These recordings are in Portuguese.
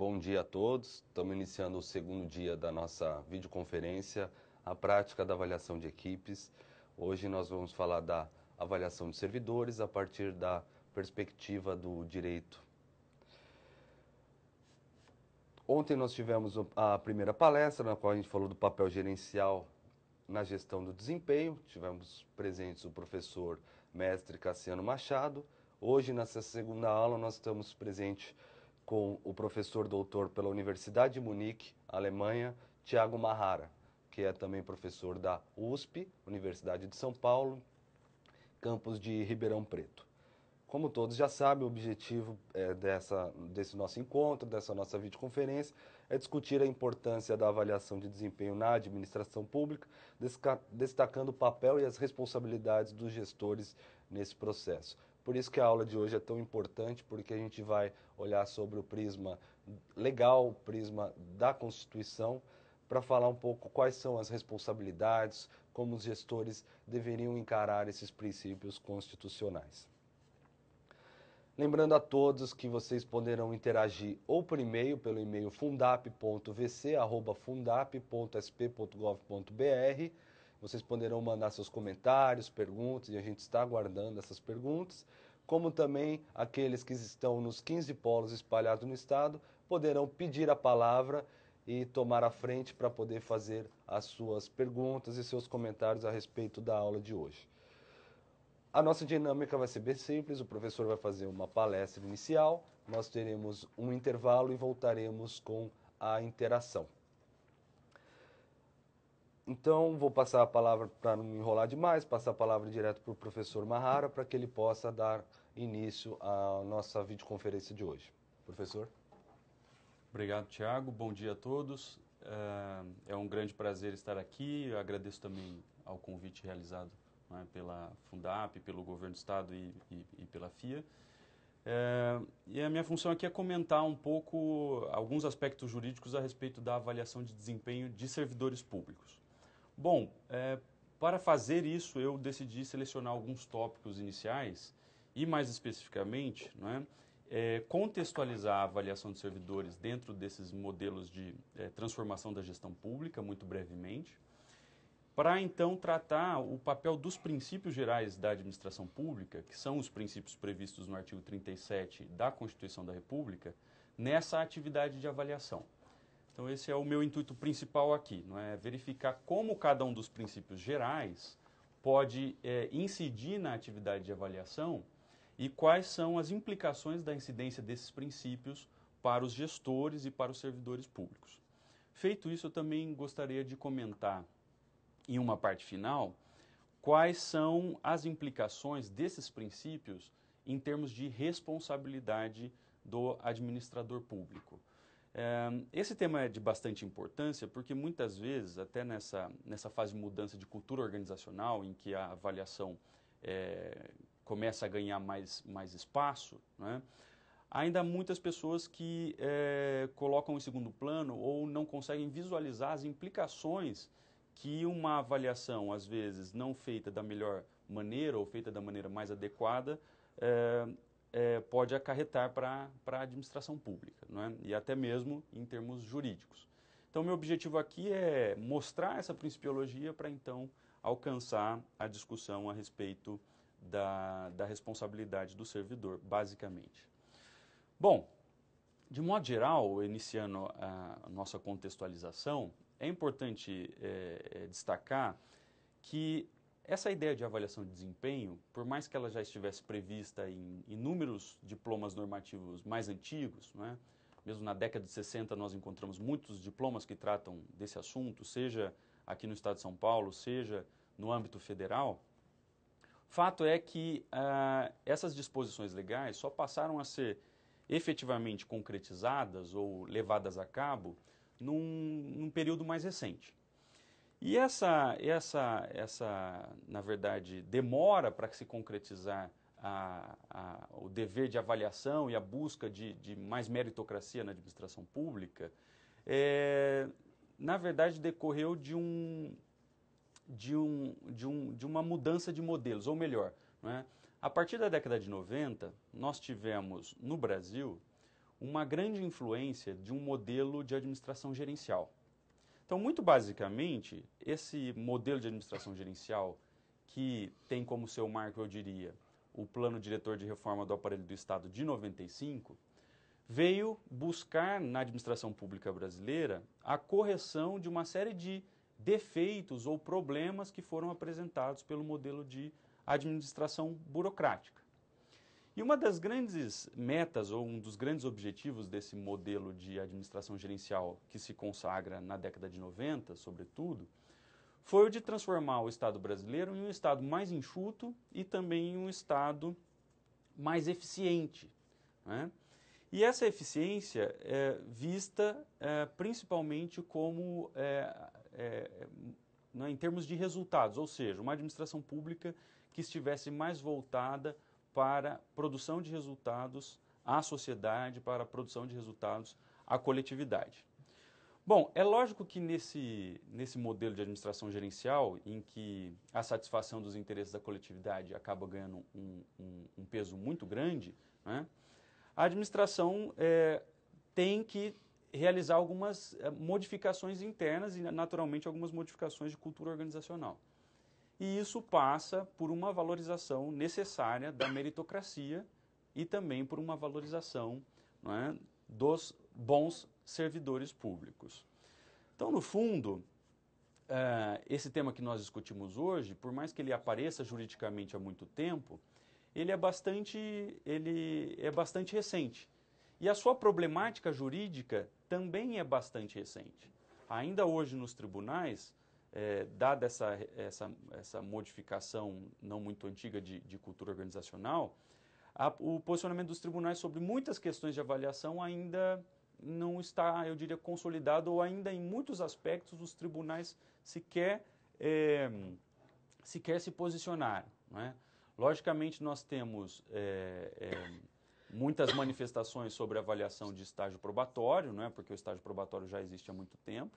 Bom dia a todos. Estamos iniciando o segundo dia da nossa videoconferência, a prática da avaliação de equipes. Hoje nós vamos falar da avaliação de servidores a partir da perspectiva do direito. Ontem nós tivemos a primeira palestra na qual a gente falou do papel gerencial na gestão do desempenho. Tivemos presentes o professor mestre Cassiano Machado. Hoje, nessa segunda aula, nós estamos presentes com o professor doutor pela Universidade de Munique, Alemanha, Tiago Marrara, que é também professor da USP, Universidade de São Paulo, campus de Ribeirão Preto. Como todos já sabem, o objetivo é, dessa, desse nosso encontro, dessa nossa videoconferência, é discutir a importância da avaliação de desempenho na administração pública, destacando o papel e as responsabilidades dos gestores nesse processo. Por isso que a aula de hoje é tão importante, porque a gente vai olhar sobre o prisma legal, o prisma da Constituição, para falar um pouco quais são as responsabilidades, como os gestores deveriam encarar esses princípios constitucionais. Lembrando a todos que vocês poderão interagir ou por e-mail, pelo e-mail fundap.vc.fundap.sp.gov.br vocês poderão mandar seus comentários, perguntas, e a gente está aguardando essas perguntas. Como também aqueles que estão nos 15 polos espalhados no estado poderão pedir a palavra e tomar a frente para poder fazer as suas perguntas e seus comentários a respeito da aula de hoje. A nossa dinâmica vai ser bem simples: o professor vai fazer uma palestra inicial, nós teremos um intervalo e voltaremos com a interação. Então, vou passar a palavra, para não enrolar demais, passar a palavra direto para o professor Marrara para que ele possa dar início à nossa videoconferência de hoje. Professor? Obrigado, Tiago. Bom dia a todos. É, é um grande prazer estar aqui. Eu agradeço também ao convite realizado né, pela Fundap, pelo Governo do Estado e, e, e pela FIA. É, e a minha função aqui é comentar um pouco alguns aspectos jurídicos a respeito da avaliação de desempenho de servidores públicos. Bom, é, para fazer isso, eu decidi selecionar alguns tópicos iniciais e, mais especificamente, né, é, contextualizar a avaliação de servidores dentro desses modelos de é, transformação da gestão pública, muito brevemente, para então tratar o papel dos princípios gerais da administração pública, que são os princípios previstos no artigo 37 da Constituição da República, nessa atividade de avaliação. Então esse é o meu intuito principal aqui, não é verificar como cada um dos princípios gerais pode é, incidir na atividade de avaliação e quais são as implicações da incidência desses princípios para os gestores e para os servidores públicos. Feito isso, eu também gostaria de comentar em uma parte final quais são as implicações desses princípios em termos de responsabilidade do administrador público. Eh, esse tema é de bastante importância porque muitas vezes, até nessa, nessa fase de mudança de cultura organizacional, em que a avaliação é, começa a ganhar mais, mais espaço, né, ainda há muitas pessoas que é, colocam em segundo plano ou não conseguem visualizar as implicações que uma avaliação, às vezes, não feita da melhor maneira ou feita da maneira mais adequada, é, é, pode acarretar para a administração pública, não é? e até mesmo em termos jurídicos. Então, meu objetivo aqui é mostrar essa principiologia para então alcançar a discussão a respeito da, da responsabilidade do servidor, basicamente. Bom, de modo geral, iniciando a nossa contextualização, é importante é, é destacar que essa ideia de avaliação de desempenho, por mais que ela já estivesse prevista em inúmeros diplomas normativos mais antigos, né, mesmo na década de 60 nós encontramos muitos diplomas que tratam desse assunto, seja aqui no Estado de São Paulo, seja no âmbito federal, fato é que ah, essas disposições legais só passaram a ser efetivamente concretizadas ou levadas a cabo num, num período mais recente. E essa, essa, essa na verdade, demora para se concretizar a, a, o dever de avaliação e a busca de, de mais meritocracia na administração pública, é, na verdade, decorreu de, um, de, um, de, um, de uma mudança de modelos, ou melhor, é? a partir da década de 90, nós tivemos no Brasil uma grande influência de um modelo de administração gerencial. Então, muito basicamente, esse modelo de administração gerencial, que tem como seu marco, eu diria, o Plano Diretor de Reforma do Aparelho do Estado de 95, veio buscar na administração pública brasileira a correção de uma série de defeitos ou problemas que foram apresentados pelo modelo de administração burocrática. E uma das grandes metas ou um dos grandes objetivos desse modelo de administração gerencial que se consagra na década de 90, sobretudo, foi o de transformar o Estado brasileiro em um Estado mais enxuto e também em um Estado mais eficiente. Né? E essa eficiência é vista é, principalmente como, é, é, né, em termos de resultados, ou seja, uma administração pública que estivesse mais voltada para produção de resultados à sociedade, para produção de resultados à coletividade. Bom, é lógico que nesse, nesse modelo de administração gerencial, em que a satisfação dos interesses da coletividade acaba ganhando um, um, um peso muito grande, né, a administração é, tem que realizar algumas é, modificações internas e, naturalmente, algumas modificações de cultura organizacional. E isso passa por uma valorização necessária da meritocracia e também por uma valorização é, dos bons servidores públicos. Então, no fundo, eh, esse tema que nós discutimos hoje, por mais que ele apareça juridicamente há muito tempo, ele é bastante, ele é bastante recente. E a sua problemática jurídica também é bastante recente. Ainda hoje nos tribunais, é, dada essa, essa, essa modificação não muito antiga de, de cultura organizacional, a, o posicionamento dos tribunais sobre muitas questões de avaliação ainda não está, eu diria, consolidado, ou ainda em muitos aspectos os tribunais sequer, é, sequer se posicionaram. Né? Logicamente, nós temos é, é, muitas manifestações sobre avaliação de estágio probatório, né? porque o estágio probatório já existe há muito tempo.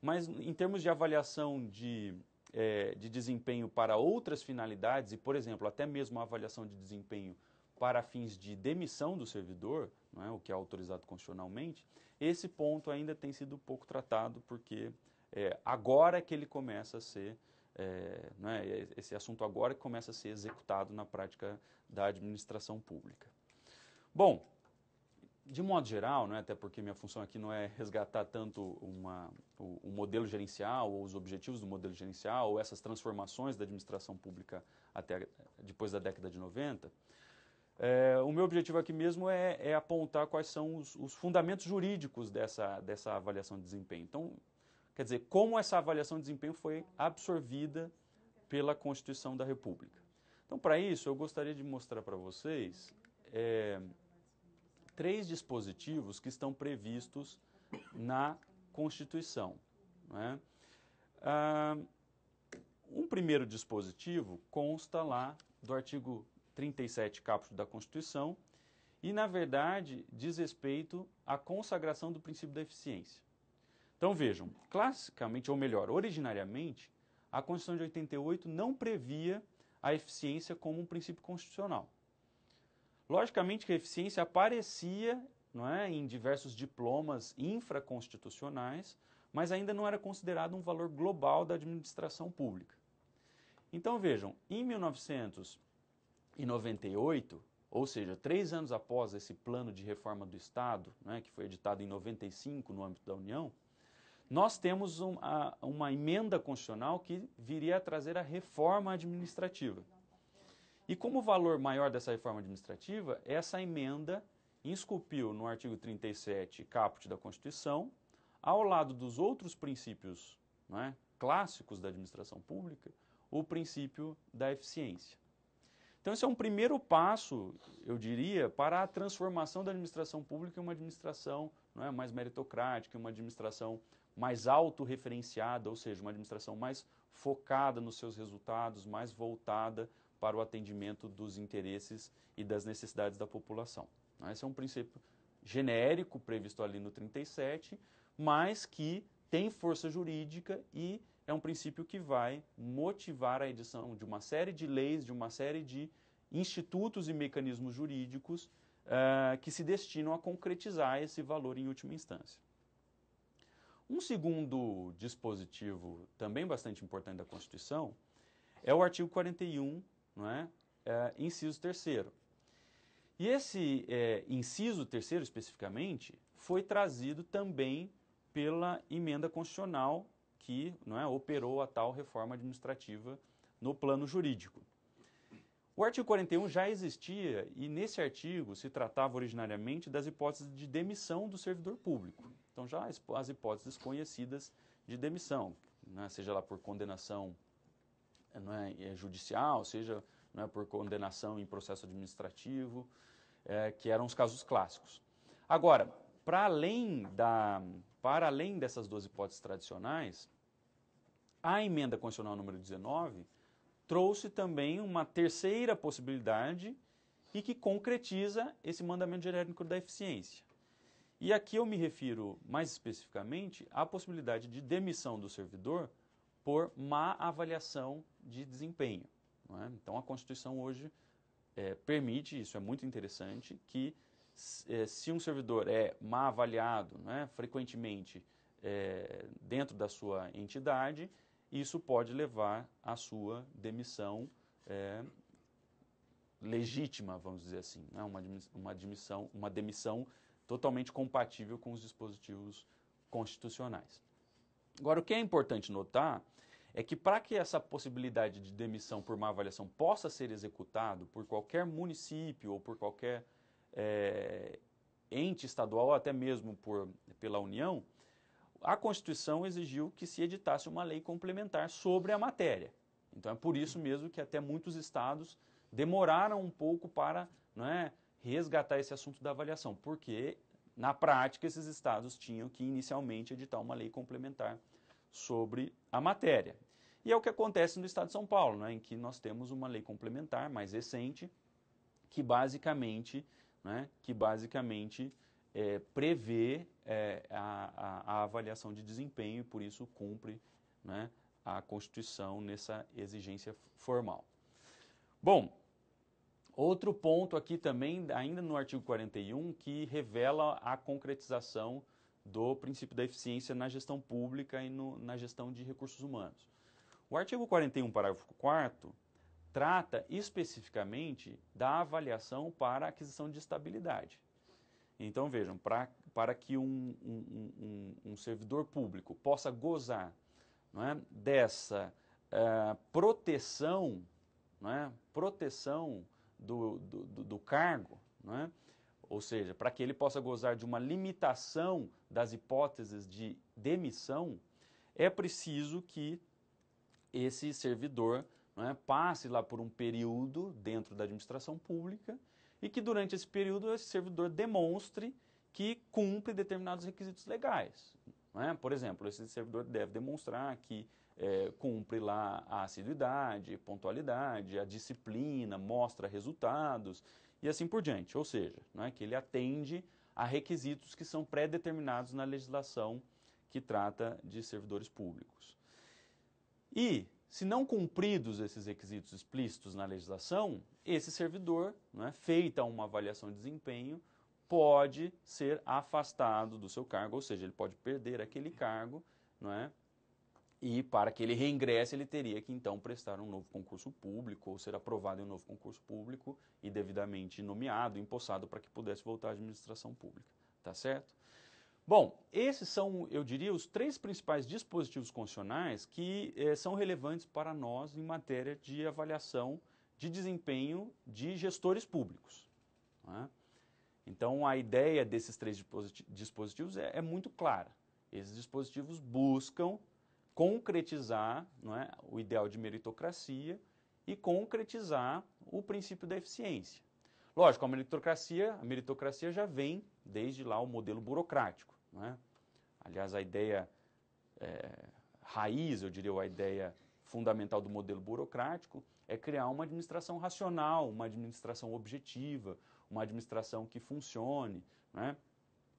Mas em termos de avaliação de, é, de desempenho para outras finalidades, e por exemplo, até mesmo a avaliação de desempenho para fins de demissão do servidor, não é, o que é autorizado constitucionalmente, esse ponto ainda tem sido pouco tratado, porque é, agora que ele começa a ser, é, não é, esse assunto agora que começa a ser executado na prática da administração pública. Bom, de modo geral, né, até porque minha função aqui não é resgatar tanto uma, o, o, modelo gerencial ou os objetivos do modelo gerencial ou essas transformações da administração pública até depois da década de 90, é, o meu objetivo aqui mesmo é, é apontar quais são os, os, fundamentos jurídicos dessa, dessa avaliação de desempenho. Então, quer dizer, como essa avaliação de desempenho foi absorvida pela Constituição da República. Então, para isso, eu gostaria de mostrar para vocês... É, três dispositivos que estão previstos na Constituição. Né? Ah, um primeiro dispositivo consta lá do artigo 37, caput da Constituição, e, na verdade, diz respeito à consagração do princípio da eficiência. Então, vejam, classicamente, ou melhor, originariamente, a Constituição de 88 não previa a eficiência como um princípio constitucional. Logicamente que a eficiência aparecia não é, em diversos diplomas infraconstitucionais, mas ainda não era considerado um valor global da administração pública. Então vejam, em 1998, ou seja, três anos após esse plano de reforma do Estado, né, que foi editado em 95 no âmbito da União, nós temos um, a, uma emenda constitucional que viria a trazer a reforma administrativa. E como valor maior dessa reforma administrativa, essa emenda insculpiu no artigo 37, caput da Constituição, ao lado dos outros princípios é, clássicos da administração pública, o princípio da eficiência. Então, esse é um primeiro passo, eu diria, para a transformação da administração pública em uma administração é, mais meritocrática, uma administração mais autorreferenciada, ou seja, uma administração mais focada nos seus resultados, mais voltada para o atendimento dos interesses e das necessidades da população. Né? Esse é um princípio genérico previsto ali no 37, mas que tem força jurídica e é um princípio que vai motivar a edição de uma série de leis, de uma série de institutos e mecanismos jurídicos uh, que se destinam a concretizar esse valor em última instância. Um segundo dispositivo, também bastante importante da Constituição, é o artigo 41 não é? é inciso terceiro. E esse é, inciso terceiro, especificamente, foi trazido também pela emenda constitucional que não é, operou a tal reforma administrativa no plano jurídico. O artigo 41 já existia e nesse artigo se tratava originariamente das hipóteses de demissão do servidor público. Então já as hipóteses conhecidas de demissão, né, seja lá por condenação não é, é, judicial, seja não é, por condenação em processo administrativo, é, que eram os casos clássicos. Agora, para além, da, para além dessas duas hipóteses tradicionais, a emenda constitucional número 19 trouxe também uma terceira possibilidade e que concretiza esse mandamento genérico da eficiência. E aqui eu me refiro mais especificamente à possibilidade de demissão do servidor por má avaliação de desempenho. É? Então, a Constituição hoje é, permite, isso é muito interessante, que é, se um servidor é mal avaliado é? frequentemente é, dentro da sua entidade, isso pode levar à sua demissão é, legítima, vamos dizer assim, uma, uma, admissão, uma demissão totalmente compatível com os dispositivos constitucionais. Agora, o que é importante notar é que para que essa possibilidade de demissão por má avaliação possa ser executado por qualquer município ou por qualquer é, ente estadual, ou até mesmo por, pela União, a Constituição exigiu que se editasse uma lei complementar sobre a matéria. Então é por isso mesmo que até muitos estados demoraram um pouco para né, resgatar esse assunto da avaliação, porque na prática esses estados tinham que inicialmente editar uma lei complementar sobre a matéria. E é o que acontece no Estado de São Paulo, né, em que nós temos uma lei complementar mais recente que basicamente, né, que basicamente é, prevê é, a, a, a, avaliação de desempenho e por isso cumpre né, a Constituição nessa exigência formal. Bom, outro ponto aqui também, ainda no artigo 41, que revela a concretização do princípio da eficiência na gestão pública e no, na gestão de recursos humanos. O artigo 41, parágrafo 4 trata especificamente da avaliação para aquisição de estabilidade. Então, vejam, pra, para que um, um, um, um servidor público possa gozar não é, dessa uh, proteção, não é, proteção do, do, do cargo, não é, ou seja, para que ele possa gozar de uma limitação das hipóteses de demissão, é preciso que esse servidor né, passe lá por um período dentro da administração pública e que durante esse período esse servidor demonstre que cumpre determinados requisitos legais. Né? Por exemplo, esse servidor deve demonstrar que é, cumpre lá a assiduidade, pontualidade, a disciplina, mostra resultados e assim por diante. Ou seja, é que ele atende a requisitos que são pré-determinados na legislação que trata de servidores públicos. E, se não cumpridos esses requisitos explícitos na legislação, esse servidor, é feita uma avaliação de desempenho, pode ser afastado do seu cargo, ou seja, ele pode perder aquele cargo não é, e para que ele reingresse, ele teria que então prestar um novo concurso público ou ser aprovado em um novo concurso público e devidamente nomeado, empossado para que pudesse voltar à administração pública, tá certo? Bom, esses são, eu diria, os três principais dispositivos constitucionais que eh, são relevantes para nós em matéria de avaliação de desempenho de gestores públicos. Né? Então, a ideia desses três dispositivos é, é muito clara. Esses dispositivos buscam concretizar é, o ideal de meritocracia e concretizar o princípio da eficiência. Lógico, a meritocracia, a meritocracia já vem desde lá o modelo burocrático. É? Aliás, a ideia é, raiz, eu diria, a ideia fundamental do modelo burocrático é criar uma administração racional, uma administração objetiva, uma administração que funcione. É?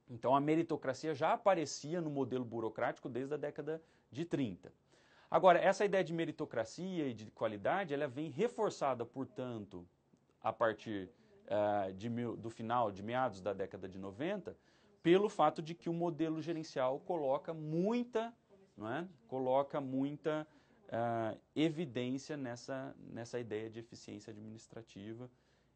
Então a meritocracia já aparecia no modelo burocrático desde a década de 30. Agora, essa ideia de meritocracia e de qualidade, ela vem reforçada, portanto, a partir uh, de, do final, de meados da década de 90, pelo fato de que o modelo gerencial coloca muita, não é? coloca muita uh, evidência nessa, nessa ideia de eficiência administrativa,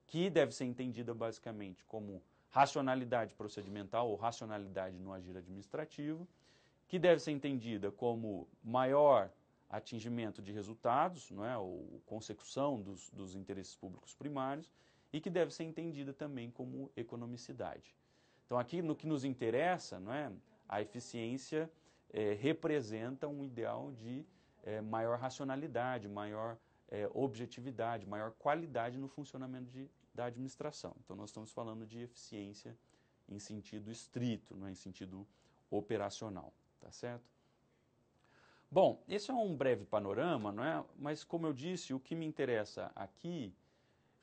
que deve ser entendida basicamente como racionalidade procedimental ou racionalidade no agir administrativo, que deve ser entendida como maior atingimento de resultados, não é, ou consecução dos, dos interesses públicos primários, e que deve ser entendida também como economicidade. Então, aqui no que nos interessa, não é, a eficiência é, representa um ideal de é, maior racionalidade, maior é, objetividade, maior qualidade no funcionamento de da administração. Então, nós estamos falando de eficiência em sentido estrito, não é? em sentido operacional, tá certo? Bom, esse é um breve panorama, não é? mas como eu disse, o que me interessa aqui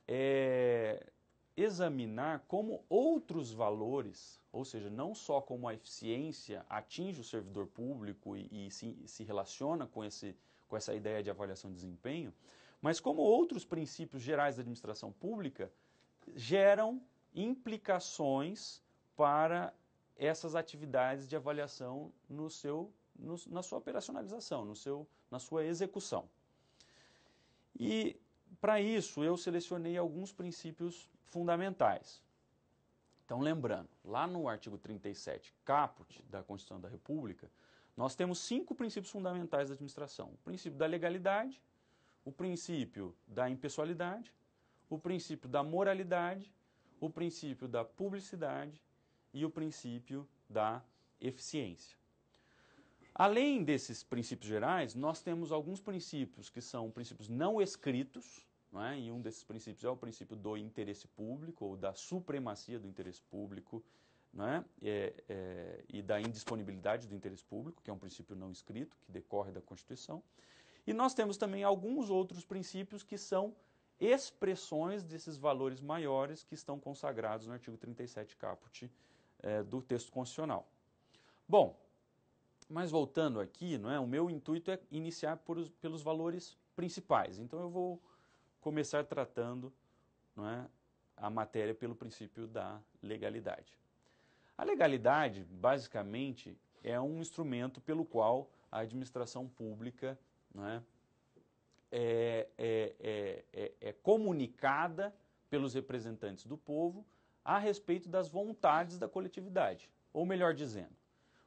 é examinar como outros valores, ou seja, não só como a eficiência atinge o servidor público e, e se, se, relaciona com, esse, com essa ideia de avaliação de desempenho, mas como outros princípios gerais da administração pública geram implicações para essas atividades de avaliação no seu, no, na sua operacionalização, no seu, na sua execução. E para isso eu selecionei alguns princípios fundamentais. Então, lembrando, lá no artigo 37, caput da Constituição da República, nós temos cinco princípios fundamentais da administração: o princípio da legalidade, o princípio da impessoalidade, o princípio da moralidade, o princípio da publicidade e o princípio da eficiência. Além desses princípios gerais, nós temos alguns princípios que são princípios não escritos, não é? e um desses princípios é o princípio do interesse público, ou da supremacia do interesse público, não é? É, é, e da indisponibilidade do interesse público, que é um princípio não escrito, que decorre da Constituição. E nós temos também alguns outros princípios que são expressões desses valores maiores que estão consagrados no artigo 37 caput eh, do texto constitucional. Bom, mas voltando aqui, não é? o meu intuito é iniciar por, pelos valores principais. Então eu vou começar tratando não é, a matéria pelo princípio da legalidade. A legalidade, basicamente, é um instrumento pelo qual a administração pública né, é, é, é, é comunicada pelos representantes do povo a respeito das vontades da coletividade. Ou melhor dizendo,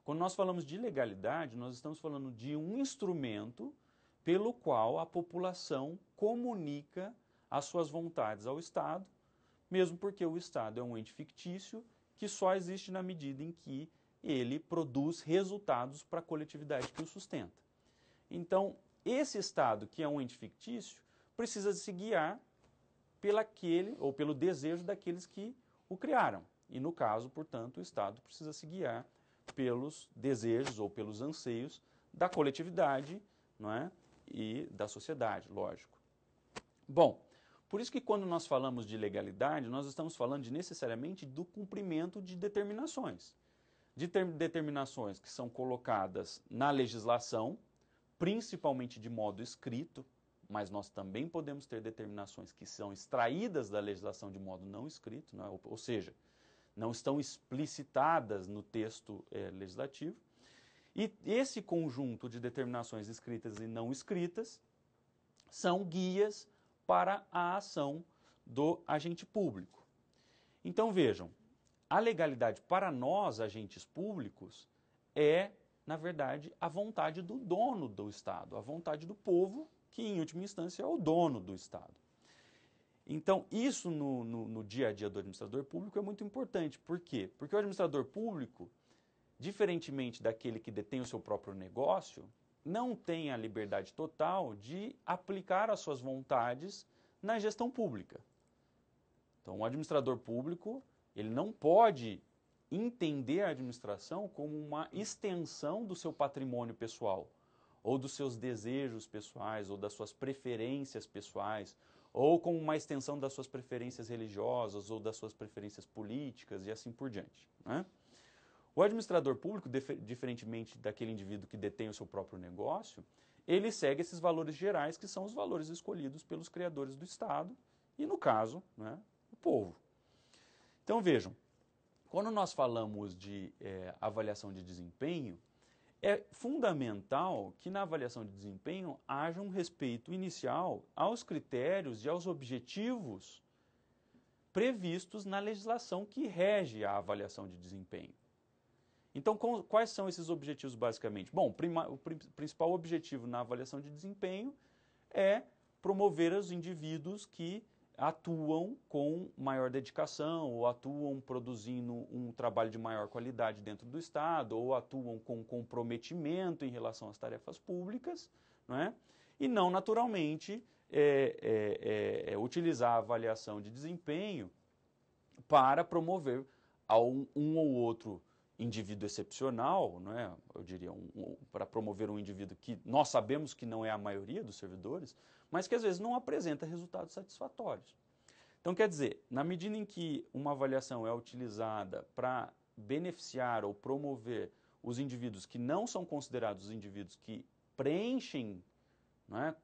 quando nós falamos de legalidade, nós estamos falando de um instrumento pelo qual a população comunica as suas vontades ao Estado, mesmo porque o Estado é um ente fictício que só existe na medida em que ele produz resultados para a coletividade que o sustenta. Então, esse estado, que é um ente fictício, precisa se guiar pelaquele ou pelo desejo daqueles que o criaram. E no caso, portanto, o Estado precisa se guiar pelos desejos ou pelos anseios da coletividade não é? e da sociedade, lógico. Bom, por isso que quando nós falamos de legalidade, nós estamos falando de, necessariamente do cumprimento de determinações. De determinações que são colocadas na legislação, principalmente de modo escrito, mas nós também podemos ter determinações que são extraídas da legislação de modo não escrito, ou, é? ou seja, não estão explicitadas no texto é, legislativo. E esse conjunto de determinações escritas e não escritas são guias para a ação do agente público. Então vejam, a legalidade para nós, agentes públicos, é na verdade, a vontade do dono do Estado, a vontade do povo, que em última instância é o dono do Estado. Então, isso no, no, no dia a dia do administrador público é muito importante. Por quê? Porque o administrador público, diferentemente daquele que detém o seu próprio negócio, não tem a liberdade total de aplicar as suas vontades na gestão pública. Então, o administrador público ele não pode entender a administração como uma extensão do seu patrimônio pessoal, ou dos seus desejos pessoais, ou das suas preferências pessoais, ou como uma extensão das suas preferências religiosas, ou das suas preferências políticas e assim por diante. Né? O administrador público, diferentemente daquele indivíduo que detém o seu próprio negócio, ele segue esses valores gerais que são os valores escolhidos pelos criadores do Estado e, no caso, né, o povo. Então vejam, quando nós falamos de é, avaliação de desempenho, é fundamental que na avaliação de desempenho haja um respeito inicial aos critérios e aos objetivos previstos na legislação que rege a avaliação de desempenho. Então, quais são esses objetivos basicamente? Bom, o principal objetivo na avaliação de desempenho é promover os indivíduos que atuam com maior dedicação, ou atuam produzindo um trabalho de maior qualidade dentro do Estado, ou atuam com comprometimento em relação às tarefas públicas, não é? e não naturalmente é, é, é, é, utilizar a avaliação de desempenho para promover a um, um ou outro indivíduo excepcional, não é? eu diria, um, um, para promover um indivíduo que nós sabemos que não é a maioria dos servidores, mas que às vezes não apresenta resultados satisfatórios. Então, quer dizer, na medida em que uma avaliação é utilizada para beneficiar ou promover os indivíduos que não são considerados os indivíduos que preenchem né,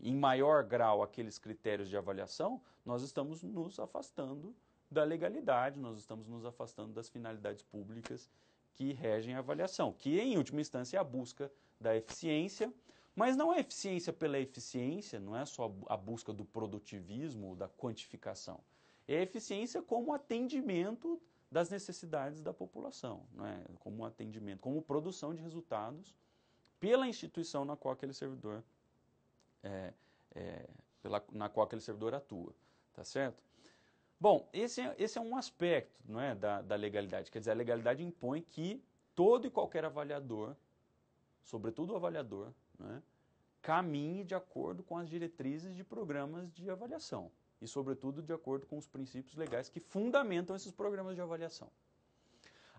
em maior grau aqueles critérios de avaliação, nós estamos nos afastando da legalidade, nós estamos nos afastando das finalidades públicas que regem a avaliação, que em última instância é a busca da eficiência, mas não é eficiência pela eficiência, não é só a busca do produtivismo, da quantificação. É eficiência como atendimento das necessidades da população, é como atendimento, como produção de resultados pela instituição na qual aquele servidor é, é, pela, na qual aquele servidor atua, tá certo? Bom, esse é, esse é um aspecto não é, da, da legalidade, quer dizer, a legalidade impõe que todo e qualquer avaliador, sobretudo o avaliador, né, caminhe de acordo com as diretrizes de programas de avaliação e, sobretudo, de acordo com os princípios legais que fundamentam esses programas de avaliação.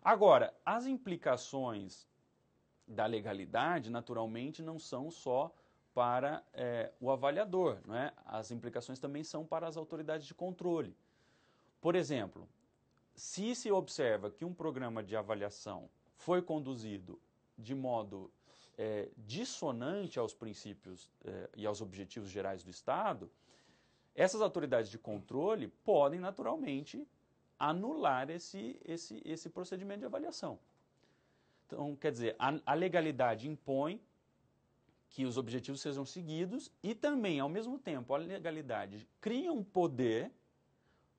Agora, as implicações da legalidade, naturalmente, não são só para é, o avaliador, é? as implicações também são para as autoridades de controle. Por exemplo, se se observa que um programa de avaliação foi conduzido de modo é, dissonante aos princípios é, e aos objetivos gerais do Estado, essas autoridades de controle podem naturalmente anular esse, esse, esse procedimento de avaliação. Então, quer dizer, a, a legalidade impõe que os objetivos sejam seguidos e também, ao mesmo tempo, a legalidade cria um poder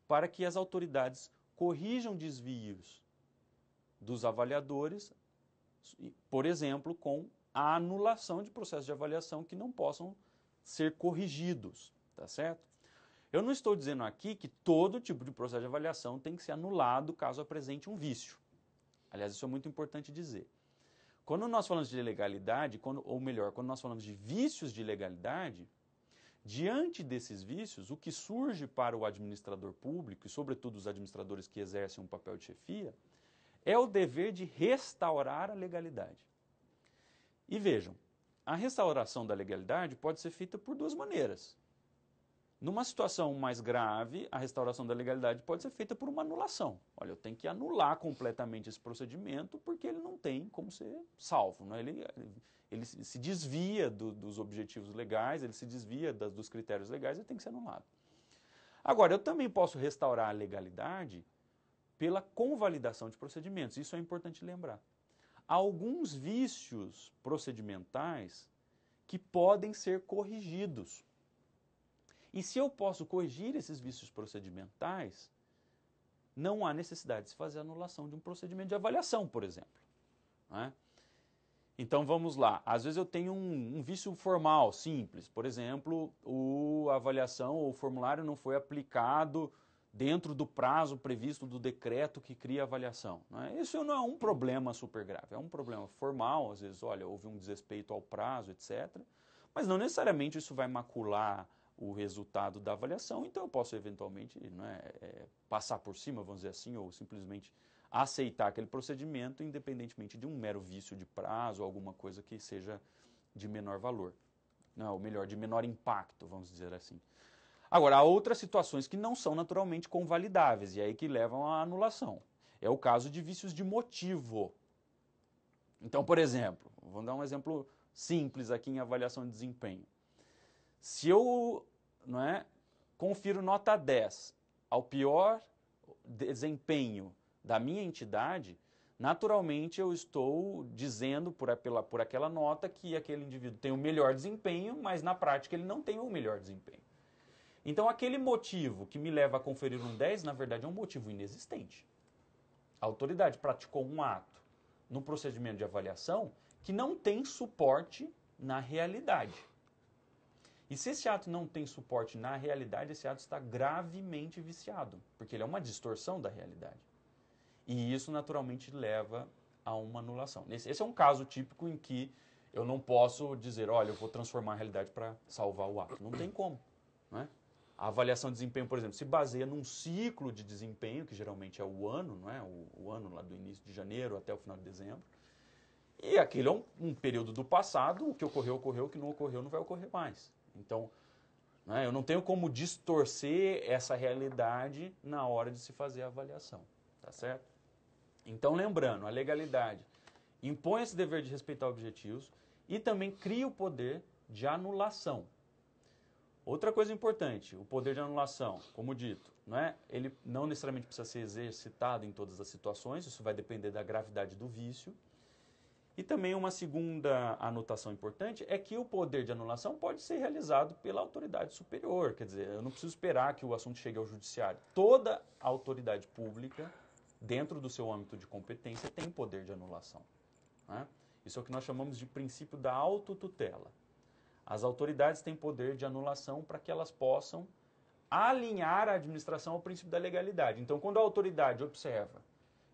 para que as autoridades corrijam desvios dos avaliadores, por exemplo, com a anulação de processos de avaliação que não possam ser corrigidos, tá certo? Eu não estou dizendo aqui que todo tipo de processo de avaliação tem que ser anulado caso apresente um vício. Aliás, isso é muito importante dizer. Quando nós falamos de ilegalidade, quando, ou melhor, quando nós falamos de vícios de legalidade, diante desses vícios, o que surge para o administrador público, e sobretudo os administradores que exercem um papel de chefia, é o dever de restaurar a legalidade. E vejam, a restauração da legalidade pode ser feita por duas maneiras. Numa situação mais grave, a restauração da legalidade pode ser feita por uma anulação. Olha, eu tenho que anular completamente esse procedimento porque ele não tem como ser salvo. Né? Ele, ele se desvia do, dos objetivos legais, ele se desvia das, dos critérios legais e tem que ser anulado. Agora, eu também posso restaurar a legalidade pela convalidação de procedimentos. Isso é importante lembrar alguns vícios procedimentais que podem ser corrigidos. E se eu posso corrigir esses vícios procedimentais, não há necessidade de se fazer anulação de um procedimento de avaliação, por exemplo. Né? Então vamos lá. Às vezes eu tenho um, um, vício formal simples, por exemplo, o, a avaliação ou o formulário não foi aplicado dentro do prazo previsto do decreto que cria a avaliação. Né? Isso não é um problema super grave, é um problema formal, às vezes, olha, houve um desrespeito ao prazo, etc. Mas não necessariamente isso vai macular o resultado da avaliação, então eu posso eventualmente né, é, passar por cima, vamos dizer assim, ou simplesmente aceitar aquele procedimento, independentemente de um mero vício de prazo ou alguma coisa que seja de menor valor. Não, é, ou melhor, de menor impacto, vamos dizer assim. Agora, há outras situações que não são naturalmente convalidáveis e é aí que levam à anulação. É o caso de vícios de motivo. Então, por exemplo, vou dar um exemplo simples aqui em avaliação de desempenho. Se eu não é, confiro nota 10 ao pior desempenho da minha entidade, naturalmente eu estou dizendo por, pela, por aquela nota que aquele indivíduo tem o melhor desempenho, mas na prática ele não tem o melhor desempenho. Então, aquele motivo que me leva a conferir um 10, na verdade, é um motivo inexistente. A autoridade praticou um ato no procedimento de avaliação que não tem suporte na realidade. E se esse ato não tem suporte na realidade, esse ato está gravemente viciado, porque ele é uma distorção da realidade. E isso naturalmente leva a uma anulação. Esse é um caso típico em que eu não posso dizer, olha, eu vou transformar a realidade para salvar o ato. Não tem como. Não é? A avaliação de desempenho, por exemplo, se baseia num ciclo de desempenho, que geralmente é o ano, não é? o, o ano lá do início de janeiro até o final de dezembro. E aquele é um, um, período do passado, o que ocorreu, ocorreu, o que não ocorreu, não vai ocorrer mais. Então, é? eu não tenho como distorcer essa realidade na hora de se fazer a avaliação, tá certo? Então, lembrando, a legalidade impõe esse dever de respeitar objetivos e também cria o poder de anulação. Outra coisa importante, o poder de anulação, como dito, né, ele não necessariamente precisa ser exercitado em todas as situações, isso vai depender da gravidade do vício. E também uma segunda anotação importante é que o poder de anulação pode ser realizado pela autoridade superior, quer dizer, eu não preciso esperar que o assunto chegue ao judiciário. Toda autoridade pública, dentro do seu âmbito de competência, tem poder de anulação. Né? Isso é o que nós chamamos de princípio da autotutela. As autoridades têm poder de anulação para que elas possam alinhar a administração ao princípio da legalidade. Então, quando a autoridade observa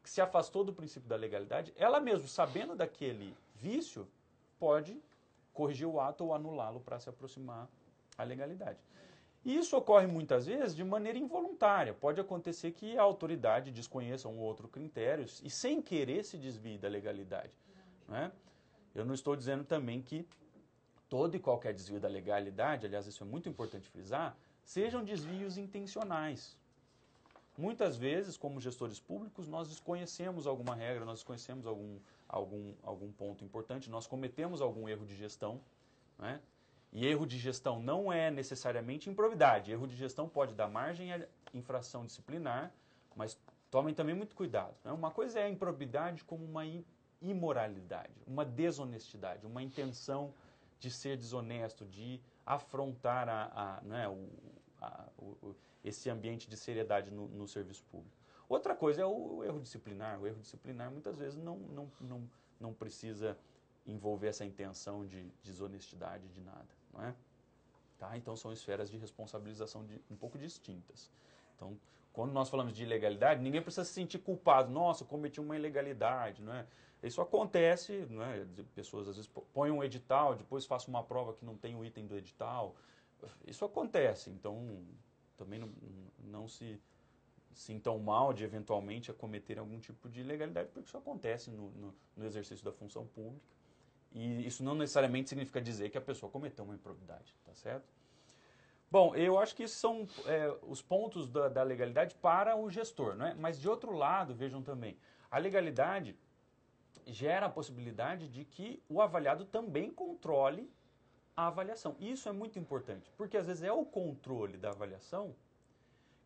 que se afastou do princípio da legalidade, ela mesmo, sabendo daquele vício, pode corrigir o ato ou anulá-lo para se aproximar à legalidade. E isso ocorre muitas vezes de maneira involuntária. Pode acontecer que a autoridade desconheça um ou outro critério e, sem querer, se desvie da legalidade. Né? Eu não estou dizendo também que Todo e qualquer desvio da legalidade, aliás, isso é muito importante frisar, sejam desvios intencionais. Muitas vezes, como gestores públicos, nós desconhecemos alguma regra, nós desconhecemos algum, algum, algum ponto importante, nós cometemos algum erro de gestão. Né? E erro de gestão não é necessariamente improvidade. Erro de gestão pode dar margem à infração disciplinar, mas tomem também muito cuidado. Né? Uma coisa é a improbidade como uma imoralidade, uma desonestidade, uma intenção de ser desonesto, de afrontar a, a, né, o, a, o, esse ambiente de seriedade no, no, serviço público. Outra coisa é o, o, erro disciplinar. O erro disciplinar muitas vezes não, não, não, não precisa envolver essa intenção de, desonestidade, de nada. Não é? tá? Então são esferas de responsabilização de, um pouco distintas. Então, quando nós falamos de ilegalidade, ninguém precisa se sentir culpado. Nossa, eu cometi uma ilegalidade, não é? Isso acontece, né? pessoas às vezes põem um edital, depois façam uma prova que não tem o item do edital. Isso acontece, então também não, não se sintam mal de eventualmente cometer algum tipo de ilegalidade, porque isso acontece no, no, no, exercício da função pública. E isso não necessariamente significa dizer que a pessoa cometeu uma improbidade, tá certo? Bom, eu acho que esses são é, os pontos da, da legalidade para o gestor, é? mas de outro lado, vejam também, a legalidade gera a possibilidade de que o avaliado também controle a avaliação. Isso é muito importante, porque às vezes é o controle da avaliação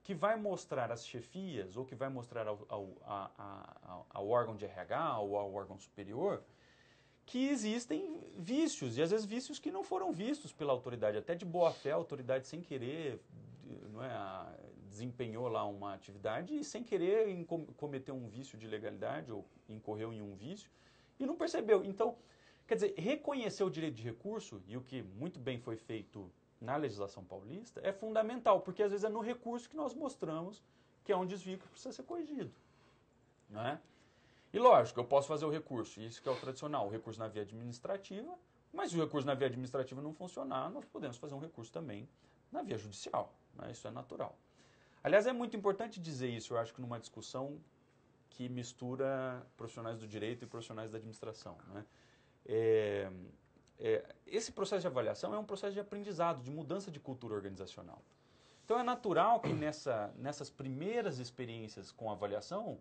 que vai mostrar às chefias ou que vai mostrar ao, ao, a, a, ao órgão de RH ou ao órgão superior que existem vícios, e às vezes vícios que não foram vistos pela autoridade, até de boa fé, a autoridade sem querer, não é, desempenhou lá uma atividade e sem querer cometeu um vício de ilegalidade ou incorreu em um vício e não percebeu. Então, quer dizer, reconhecer o direito de recurso e o que muito bem foi feito na legislação paulista é fundamental, porque às vezes é no recurso que nós mostramos que é um desvio que precisa ser corrigido. Né? E lógico, eu posso fazer o recurso, isso que é o tradicional, o recurso na via administrativa, mas se o recurso na via administrativa não funcionar, nós podemos fazer um recurso também na via judicial. Né? Isso é natural. Aliás, é muito importante dizer isso, eu acho que numa discussão que mistura profissionais do direito e profissionais da administração. Né? É, é, esse processo de avaliação é um processo de aprendizado, de mudança de cultura organizacional. Então é natural que nessa, nessas primeiras experiências com avaliação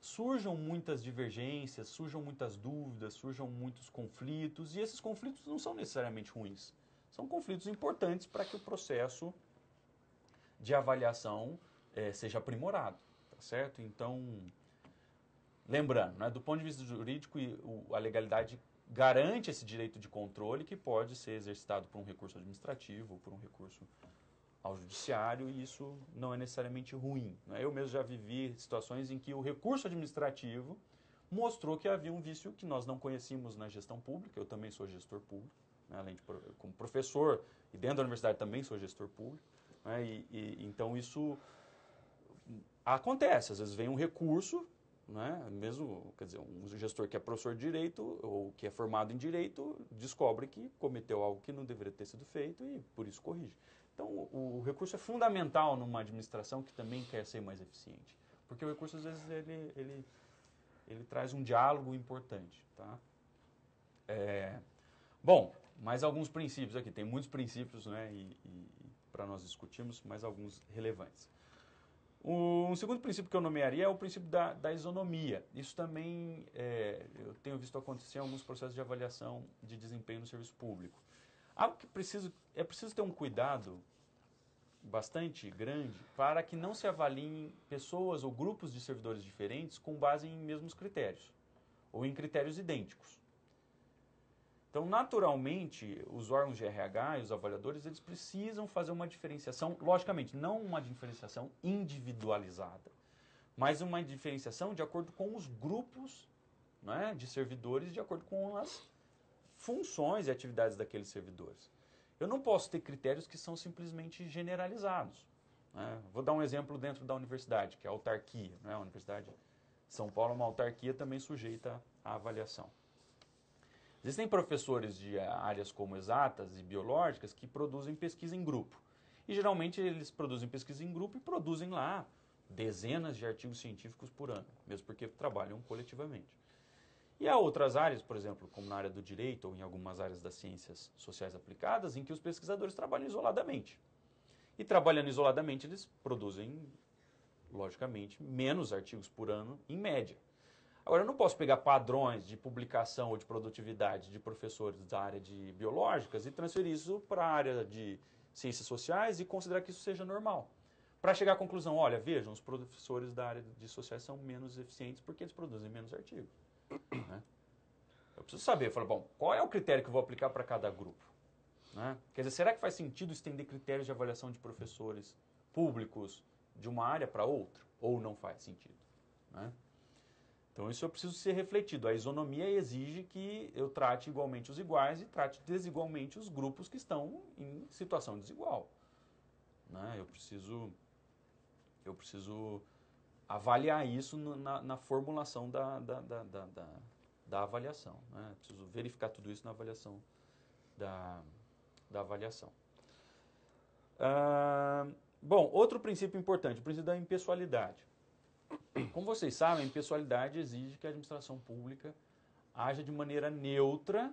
surjam muitas divergências, surjam muitas dúvidas, surjam muitos conflitos, e esses conflitos não são necessariamente ruins. São conflitos importantes para que o processo de avaliação é, seja aprimorado, tá certo? Então, lembrando, né, do ponto de vista jurídico, a legalidade garante esse direito de controle que pode ser exercitado por um recurso administrativo, por um recurso ao judiciário, e isso não é necessariamente ruim. Né? Eu mesmo já vivi situações em que o recurso administrativo mostrou que havia um vício que nós não conhecíamos na gestão pública, eu também sou gestor público, né? além de como professor e dentro da universidade também sou gestor público, né? E, e, então isso acontece, às vezes vem um recurso, né? mesmo quer dizer, um gestor que é professor de direito ou que é formado em direito descobre que cometeu algo que não deveria ter sido feito e por isso corrige. Então o, o recurso é fundamental numa administração que também quer ser mais eficiente, porque o recurso às vezes ele, ele, ele traz um diálogo importante. Tá? É, bom, mais alguns princípios aqui, tem muitos princípios né? e, e para nós discutirmos, mas alguns relevantes. Um segundo princípio que eu nomearia é o princípio da, da isonomia. Isso também é, eu tenho visto acontecer em alguns processos de avaliação de desempenho no serviço público. Algo que preciso, é preciso ter um cuidado bastante grande para que não se avaliem pessoas ou grupos de servidores diferentes com base em mesmos critérios ou em critérios idênticos. Então, naturalmente, os órgãos de RH e os avaliadores, eles precisam fazer uma diferenciação, logicamente, não uma diferenciação individualizada, mas uma diferenciação de acordo com os grupos né, de servidores, de acordo com as funções e atividades daqueles servidores. Eu não posso ter critérios que são simplesmente generalizados. Né? Vou dar um exemplo dentro da universidade, que é a autarquia. Né? A Universidade de São Paulo é uma autarquia também sujeita à avaliação. Existem professores de eh, áreas como exatas e biológicas que produzem pesquisa em grupo. E geralmente eles produzem pesquisa em grupo e produzem lá dezenas de artigos científicos por ano, mesmo porque trabalham coletivamente. E há outras áreas, por exemplo, como na área do direito ou em algumas áreas das ciências sociais aplicadas, em que os pesquisadores trabalham isoladamente. E trabalhando isoladamente, eles produzem, logicamente, menos artigos por ano, em média. Agora, eu não posso pegar padrões de publicação ou de produtividade de professores da área de biológicas e transferir isso para a área de ciências sociais e considerar que isso seja normal. Para chegar à conclusão, olha, vejam, os professores da área de sociais são menos eficientes porque eles produzem menos artigos. Né? Eu preciso saber, eu falo, bom, qual é o critério que eu vou aplicar para cada grupo? Né? Quer dizer, será que faz sentido estender critérios de avaliação de professores públicos de uma área para outra? Ou não faz sentido? Né? Então isso eu preciso ser refletido. A isonomia exige que eu trate igualmente os iguais e trate desigualmente os grupos que estão em situação desigual. Né? Eu preciso eu preciso avaliar isso na, na formulação da, da, da, da, da avaliação. Né? Preciso verificar tudo isso na avaliação da, da avaliação. Ah, bom, outro princípio importante, o princípio da impessoalidade. Como vocês sabem, a impessoalidade exige que a administração pública haja de maneira neutra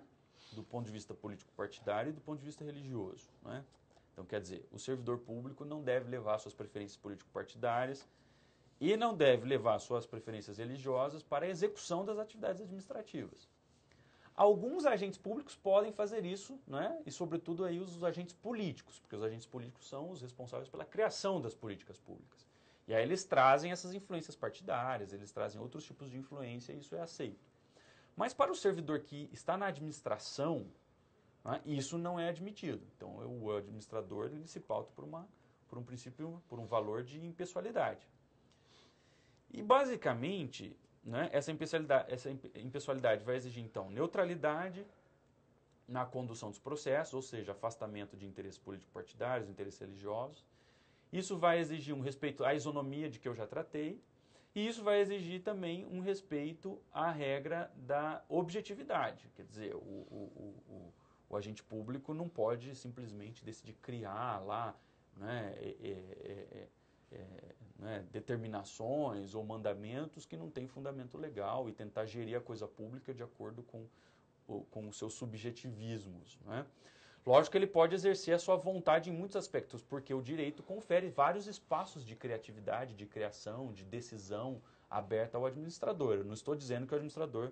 do ponto de vista político-partidário e do ponto de vista religioso. Né? Então, quer dizer, o servidor público não deve levar suas preferências político-partidárias e não deve levar suas preferências religiosas para a execução das atividades administrativas. Alguns agentes públicos podem fazer isso, né? e sobretudo aí os agentes políticos, porque os agentes políticos são os responsáveis pela criação das políticas públicas. E aí eles trazem essas influências partidárias, eles trazem outros tipos de influência e isso é aceito. Mas para o servidor que está na administração, né, isso não é admitido. Então o administrador ele se pauta por, uma, por um princípio, por um valor de impessoalidade. E basicamente, né, essa, impessoalidade, essa impessoalidade vai exigir então neutralidade na condução dos processos, ou seja, afastamento de interesses político-partidários, interesses religiosos, isso vai exigir um respeito à isonomia de que eu já tratei, e isso vai exigir também um respeito à regra da objetividade. Quer dizer, o, o, o, o agente público não pode simplesmente decidir criar lá né, é é, é, é, é, né, determinações ou mandamentos que não têm fundamento legal e tentar gerir a coisa pública de acordo com, com os seus subjetivismos. Né? Lógico que ele pode exercer a sua vontade em muitos aspectos, porque o direito confere vários espaços de criatividade, de criação, de decisão aberta ao administrador. Eu não estou dizendo que o administrador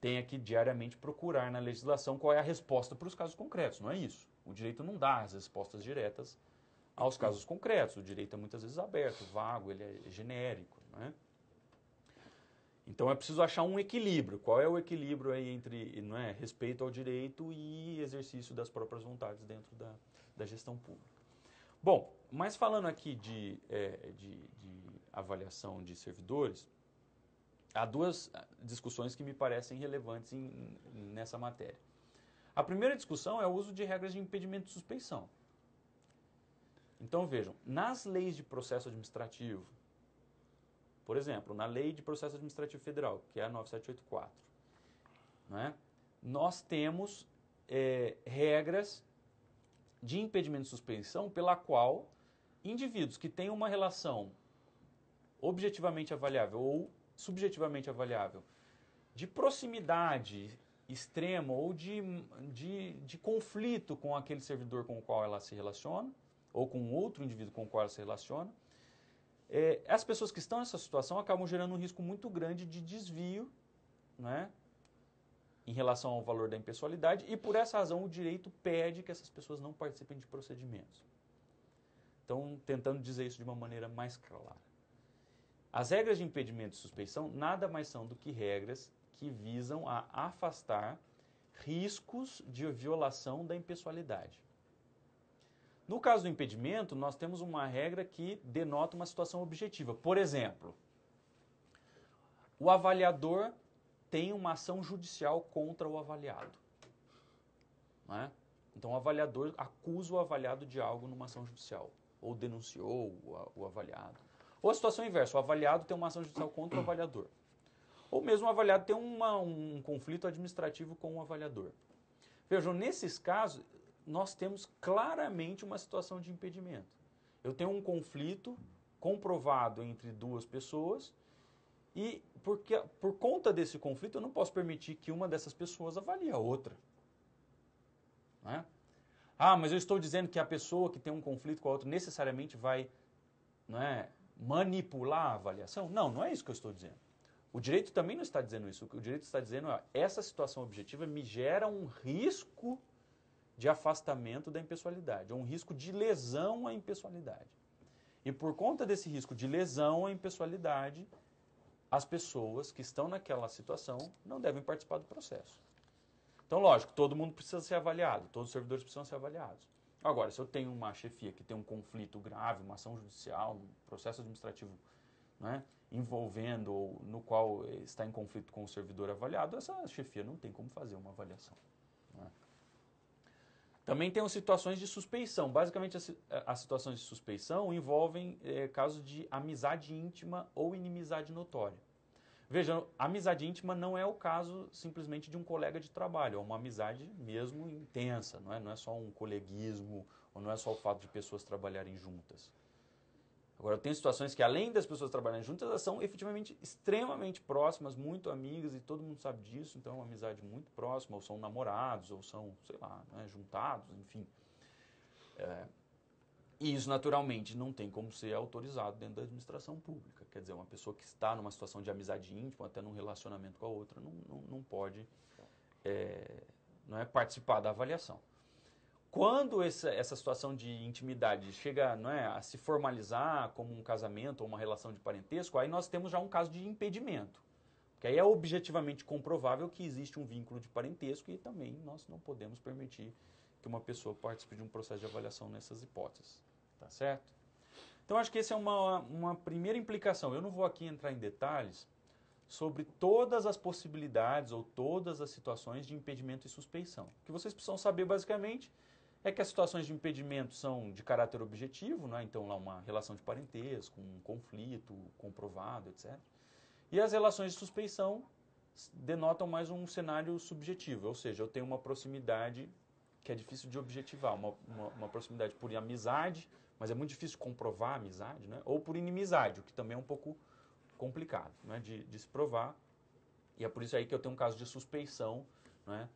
tenha que diariamente procurar na legislação qual é a resposta para os casos concretos, não é isso. O direito não dá as respostas diretas aos casos concretos. O direito é muitas vezes aberto, vago, ele é genérico. Não é? Então é preciso achar um equilíbrio. Qual é o equilíbrio aí entre não é, respeito ao direito e exercício das próprias vontades dentro da, da gestão pública? Bom, mas falando aqui de, é, de, de avaliação de servidores, há duas discussões que me parecem relevantes em, nessa matéria. A primeira discussão é o uso de regras de impedimento de suspeição. Então vejam, nas leis de processo administrativo, por exemplo, na Lei de Processo Administrativo Federal, que é a 9784, né, nós temos é, regras de impedimento e suspensão pela qual indivíduos que têm uma relação objetivamente avaliável ou subjetivamente avaliável de proximidade extrema ou de, de, de, conflito com aquele servidor com o qual ela se relaciona, ou com outro indivíduo com o qual ela se relaciona, é, as pessoas que estão nessa situação acabam gerando um risco muito grande de desvio né, em relação ao valor da impessoalidade, e por essa razão o direito pede que essas pessoas não participem de procedimentos. Então, tentando dizer isso de uma maneira mais clara. As regras de impedimento e suspeição nada mais são do que regras que visam a afastar riscos de violação da impessoalidade. No caso do impedimento, nós temos uma regra que denota uma situação objetiva. Por exemplo, o avaliador tem uma ação judicial contra o avaliado. Né? Então, o avaliador acusa o avaliado de algo numa ação judicial, ou denunciou o avaliado. Ou a situação inversa, o avaliado tem uma ação judicial contra o avaliador. Ou mesmo o avaliado tem uma, um conflito administrativo com o avaliador. Vejam, nesses casos, nós temos claramente uma situação de impedimento. Eu tenho um conflito comprovado entre duas pessoas e porque, por conta desse conflito eu não posso permitir que uma dessas pessoas avalie a outra. Né? Ah, mas eu estou dizendo que a pessoa que tem um conflito com a outra necessariamente vai né, manipular a avaliação? Não, não é isso que eu estou dizendo. O direito também não está dizendo isso. O que o direito está dizendo é essa situação objetiva me gera um risco de afastamento da impessoalidade, ou é um risco de lesão à impessoalidade. E por conta desse risco de lesão à impessoalidade, as pessoas que estão naquela situação não devem participar do processo. Então, lógico, todo mundo precisa ser avaliado, todos os servidores precisam ser avaliados. Agora, se eu tenho uma chefia que tem um conflito grave, uma ação judicial, um processo administrativo né, envolvendo ou no qual está em conflito com o servidor avaliado, essa chefia não tem como fazer uma avaliação. Também tem situações de suspeição. Basicamente, as, as situações de suspeição envolvem é, casos de amizade íntima ou inimizade notória. Veja, amizade íntima não é o caso simplesmente de um colega de trabalho, é uma amizade mesmo intensa, não é, não é só um coleguismo, ou não é só o fato de pessoas trabalharem juntas. Agora, eu tenho situações que, além das pessoas trabalharem juntas, elas são efetivamente extremamente próximas, muito amigas, e todo mundo sabe disso, então é uma amizade muito próxima, ou são namorados, ou são, sei lá, né, juntados, enfim. É, e isso, naturalmente, não tem como ser autorizado dentro da administração pública. Quer dizer, uma pessoa que está numa situação de amizade íntima, até num relacionamento com a outra, não, não, não pode é, não é participar da avaliação. Quando essa, essa situação de intimidade chega não é, a se formalizar como um casamento ou uma relação de parentesco, aí nós temos já um caso de impedimento. Porque aí é objetivamente comprovável que existe um vínculo de parentesco e também nós não podemos permitir que uma pessoa participe de um processo de avaliação nessas hipóteses. Tá certo? Então acho que essa é uma, uma primeira implicação. Eu não vou aqui entrar em detalhes sobre todas as possibilidades ou todas as situações de impedimento e suspeição. O que vocês precisam saber basicamente é que as situações de impedimento são de caráter objetivo, né? então lá uma relação de parentesco, um conflito comprovado, etc. E as relações de suspeição denotam mais um cenário subjetivo, ou seja, eu tenho uma proximidade que é difícil de objetivar, uma, uma, uma proximidade por amizade, mas é muito difícil comprovar a amizade, né? ou por inimizade, o que também é um pouco complicado né? de, de se provar. E é por isso aí que eu tenho um caso de suspeição, né?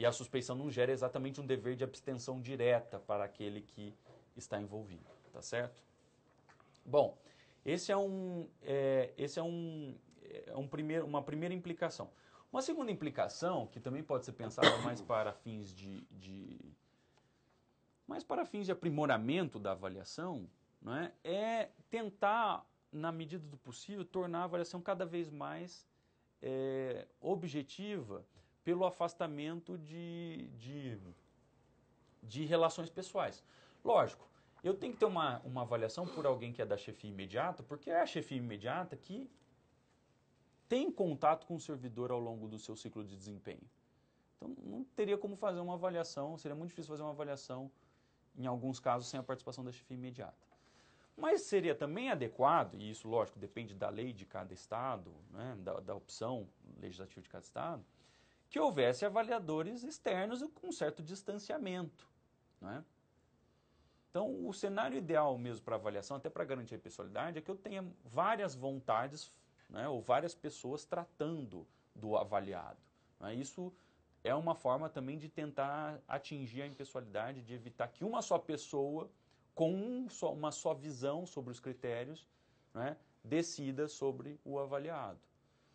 E a suspeição não gera exatamente um dever de abstenção direta para aquele que está envolvido, tá certo? Bom, esse é um, é, esse é um, é um primeiro, uma primeira implicação. Uma segunda implicação, que também pode ser pensada mais para fins de, de mais para fins de aprimoramento da avaliação, né, é tentar, na medida do possível, tornar a avaliação cada vez mais é, objetiva pelo afastamento de, de, de relações pessoais. Lógico, eu tenho que ter uma, uma avaliação por alguém que é da chefia imediata, porque é a chefia imediata que tem contato com o servidor ao longo do seu ciclo de desempenho. Então, não teria como fazer uma avaliação, seria muito difícil fazer uma avaliação, em alguns casos, sem a participação da chefia imediata. Mas seria também adequado, e isso, lógico, depende da lei de cada estado, né, da, da opção legislativa de cada estado, que houvesse avaliadores externos com um certo distanciamento. É? Então, o cenário ideal mesmo para avaliação, até para garantir a pessoalidade, é que eu tenha várias vontades né, ou várias pessoas tratando do avaliado. É? Isso é uma forma também de tentar atingir a impessoalidade, de evitar que uma só pessoa, com um só, uma só visão sobre os critérios, é? decida sobre o avaliado.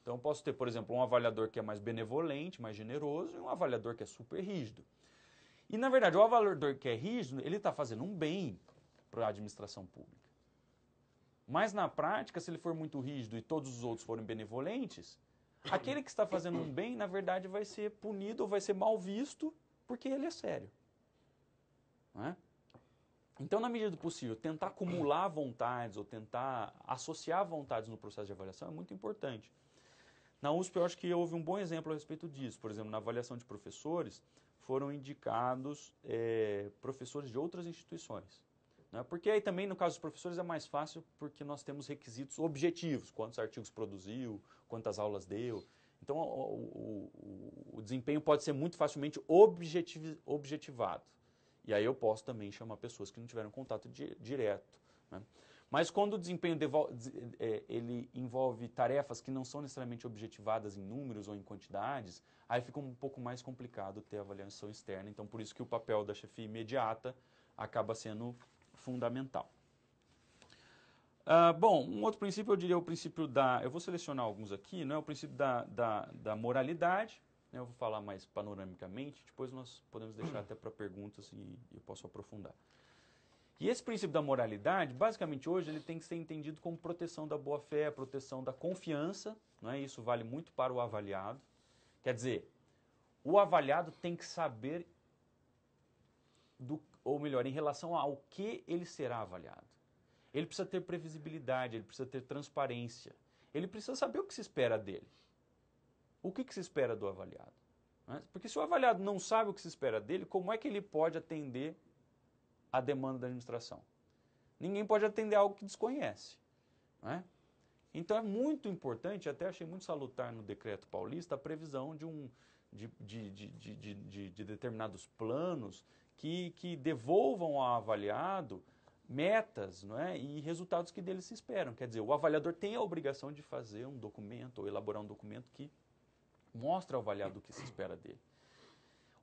Então, posso ter, por exemplo, um avaliador que é mais benevolente, mais generoso, e um avaliador que é super rígido. E, na verdade, o avaliador que é rígido, ele está fazendo um bem para a administração pública. Mas, na prática, se ele for muito rígido e todos os outros forem benevolentes, aquele que está fazendo um bem, na verdade, vai ser punido ou vai ser mal visto porque ele é sério. É? Então, na medida do possível, tentar acumular vontades ou tentar associar vontades no processo de avaliação é muito importante. Na USP, eu acho que houve um bom exemplo a respeito disso. Por exemplo, na avaliação de professores, foram indicados é, professores de outras instituições. Né? Porque aí também, no caso dos professores, é mais fácil porque nós temos requisitos objetivos: quantos artigos produziu, quantas aulas deu. Então, o, o, o desempenho pode ser muito facilmente objetivado. E aí eu posso também chamar pessoas que não tiveram contato di, direto. Né? Mas quando o desempenho é, ele envolve tarefas que não são necessariamente objetivadas em números ou em quantidades, aí fica um pouco mais complicado ter avaliação externa. Então, por isso que o papel da chefia imediata acaba sendo fundamental. Uh, bom, um outro princípio eu diria é o princípio da. Eu vou selecionar alguns aqui, não é o princípio da, da, da moralidade, né? eu vou falar mais panoramicamente, depois nós podemos deixar até para perguntas e eu posso aprofundar. E esse princípio da moralidade, basicamente hoje, ele tem que ser entendido como proteção da boa-fé, proteção da confiança, é? isso vale muito para o avaliado. Quer dizer, o avaliado tem que saber, do, ou melhor, em relação ao que ele será avaliado. Ele precisa ter previsibilidade, ele precisa ter transparência, ele precisa saber o que se espera dele. O que, que se espera do avaliado? É? Porque se o avaliado não sabe o que se espera dele, como é que ele pode atender a demanda da administração. Ninguém pode atender algo que desconhece. Né? Então é muito importante, até achei muito salutar no decreto paulista, a previsão de, um, de, de, de, de determinados planos que, que devolvam ao avaliado metas não é? e resultados que dele se esperam. Quer dizer, o avaliador tem a obrigação de fazer um documento ou elaborar um documento que mostre ao avaliado o que se espera dele.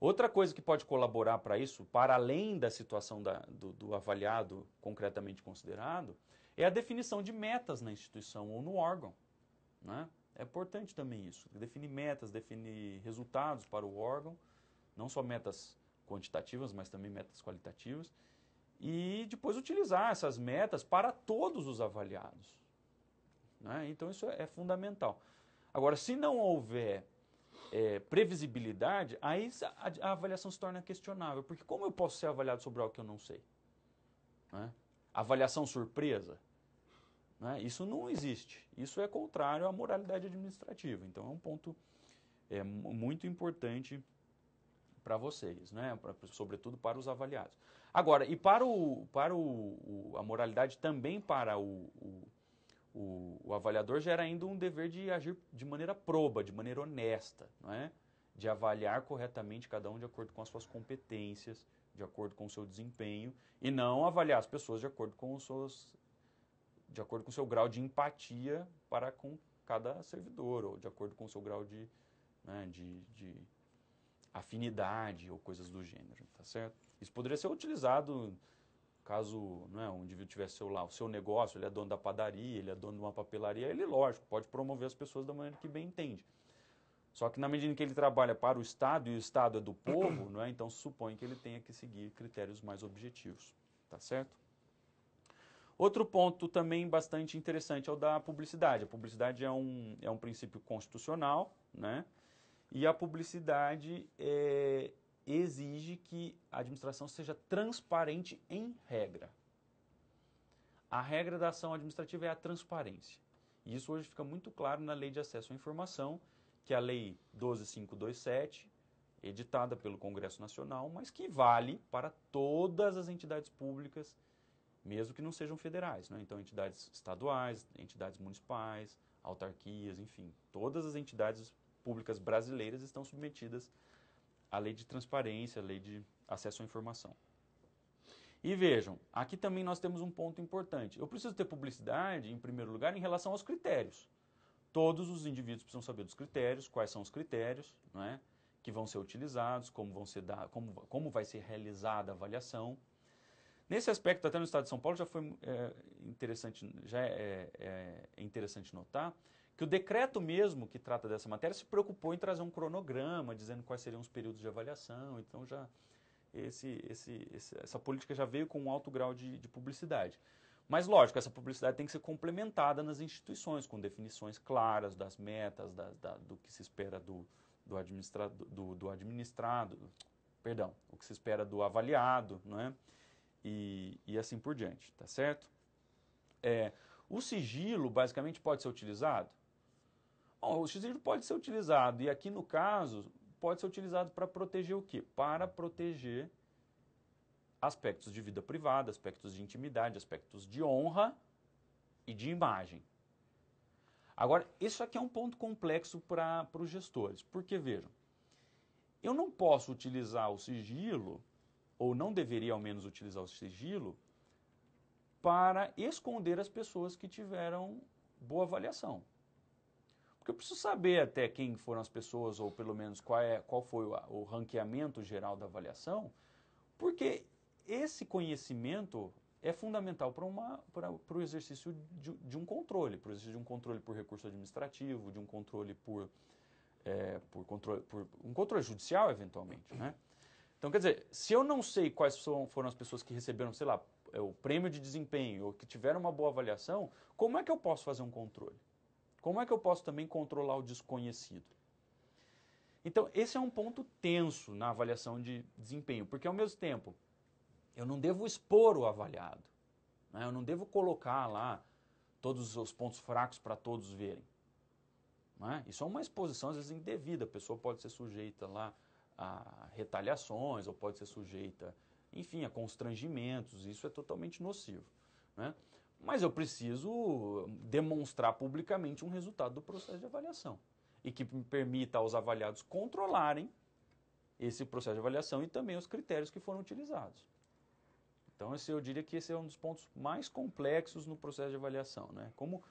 Outra coisa que pode colaborar para isso, para além da situação da, do, do avaliado concretamente considerado, é a definição de metas na instituição ou no órgão. Né? É importante também isso, definir metas, definir resultados para o órgão, não só metas quantitativas, mas também metas qualitativas, e depois utilizar essas metas para todos os avaliados. Né? Então isso é, é fundamental. Agora, se não houver é, previsibilidade, aí a, a, avaliação se torna questionável. Porque como eu posso ser avaliado sobre algo que eu não sei? Né? Avaliação surpresa? Né? Isso não existe. Isso é contrário à moralidade administrativa. Então é um ponto é, muito importante para vocês, né? Pra, sobretudo para os avaliados. Agora, e para, o, para o, o a moralidade também para o, o o, o avaliador gera ainda um dever de agir de maneira proba, de maneira honesta, não é? de avaliar corretamente cada um de acordo com as suas competências, de acordo com o seu desempenho, e não avaliar as pessoas de acordo com os seus, de acordo com o seu grau de empatia para com cada servidor, ou de acordo com o seu grau de, né, de, de afinidade ou coisas do gênero, tá certo? Isso poderia ser utilizado Caso né, um indivíduo tivesse seu, lá, o seu negócio, ele é dono da padaria, ele é dono de uma papelaria, ele, lógico, pode promover as pessoas da maneira que bem entende. Só que na medida em que ele trabalha para o Estado e o Estado é do povo, é então supõe que ele tenha que seguir critérios mais objetivos. Tá certo? Outro ponto também bastante interessante é o da publicidade. A publicidade é um, é um princípio constitucional, né? E a publicidade é, exige que a administração seja transparente em regra. A regra da ação administrativa é a transparência. E isso hoje fica muito claro na Lei de Acesso à Informação, que é a Lei 12527, editada pelo Congresso Nacional, mas que vale para todas as entidades públicas, mesmo que não sejam federais. Né? Então, entidades estaduais, entidades municipais, autarquias, enfim, todas as entidades públicas brasileiras estão submetidas a lei de transparência, a lei de acesso à informação. E vejam, aqui também nós temos um ponto importante. Eu preciso ter publicidade, em primeiro lugar, em relação aos critérios. Todos os indivíduos precisam saber dos critérios, quais são os critérios né, que vão ser utilizados, como, vão ser da, como, como vai ser realizada a avaliação. Nesse aspecto, até no estado de São Paulo, já foi é, interessante, já é, é, é interessante notar que o decreto mesmo que trata dessa matéria se preocupou em trazer um cronograma, dizendo quais seriam os períodos de avaliação, então já esse, esse, essa política já veio com um alto grau de, de publicidade. Mas, lógico, essa publicidade tem que ser complementada nas instituições, com definições claras das metas, da, da, do que se espera do, do, do, do administrado, perdão, o que se espera do avaliado, não é? E, e assim por diante, tá certo? É, o sigilo, basicamente, pode ser utilizado? Bom, o x pode ser utilizado, e aqui no caso, pode ser utilizado para proteger o quê? Para proteger aspectos de vida privada, aspectos de intimidade, aspectos de honra e de imagem. Agora, isso aqui é um ponto complexo para os gestores, porque vejam, eu não posso utilizar o sigilo, ou não deveria ao menos utilizar o sigilo, para esconder as pessoas que tiveram boa avaliação. Porque eu preciso saber até quem foram as pessoas, ou pelo menos qual, é, qual foi o, o ranqueamento geral da avaliação, porque esse conhecimento é fundamental para o exercício de, de, um controle, para o exercício de um controle por recurso administrativo, de um controle por, é, por, controle, por um controle judicial, eventualmente. Né? Então, quer dizer, se eu não sei quais foram as pessoas que receberam, sei lá, é, o prêmio de desempenho ou que tiveram uma boa avaliação, como é que eu posso fazer um controle? Como é que eu posso também controlar o desconhecido? Então, esse é um ponto tenso na avaliação de desempenho, porque ao mesmo tempo, eu não devo expor o avaliado, né? eu não devo colocar lá todos os pontos fracos para todos verem. Né? Isso é uma exposição, às vezes, indevida, a pessoa pode ser sujeita lá a retaliações, ou pode ser sujeita, enfim, a constrangimentos, isso é totalmente nocivo. Né? mas eu preciso demonstrar publicamente um resultado do processo de avaliação e que permita aos avaliados controlarem esse processo de avaliação e também os critérios que foram utilizados. Então, esse, eu diria que esse é um dos pontos mais complexos no processo de avaliação, né? Como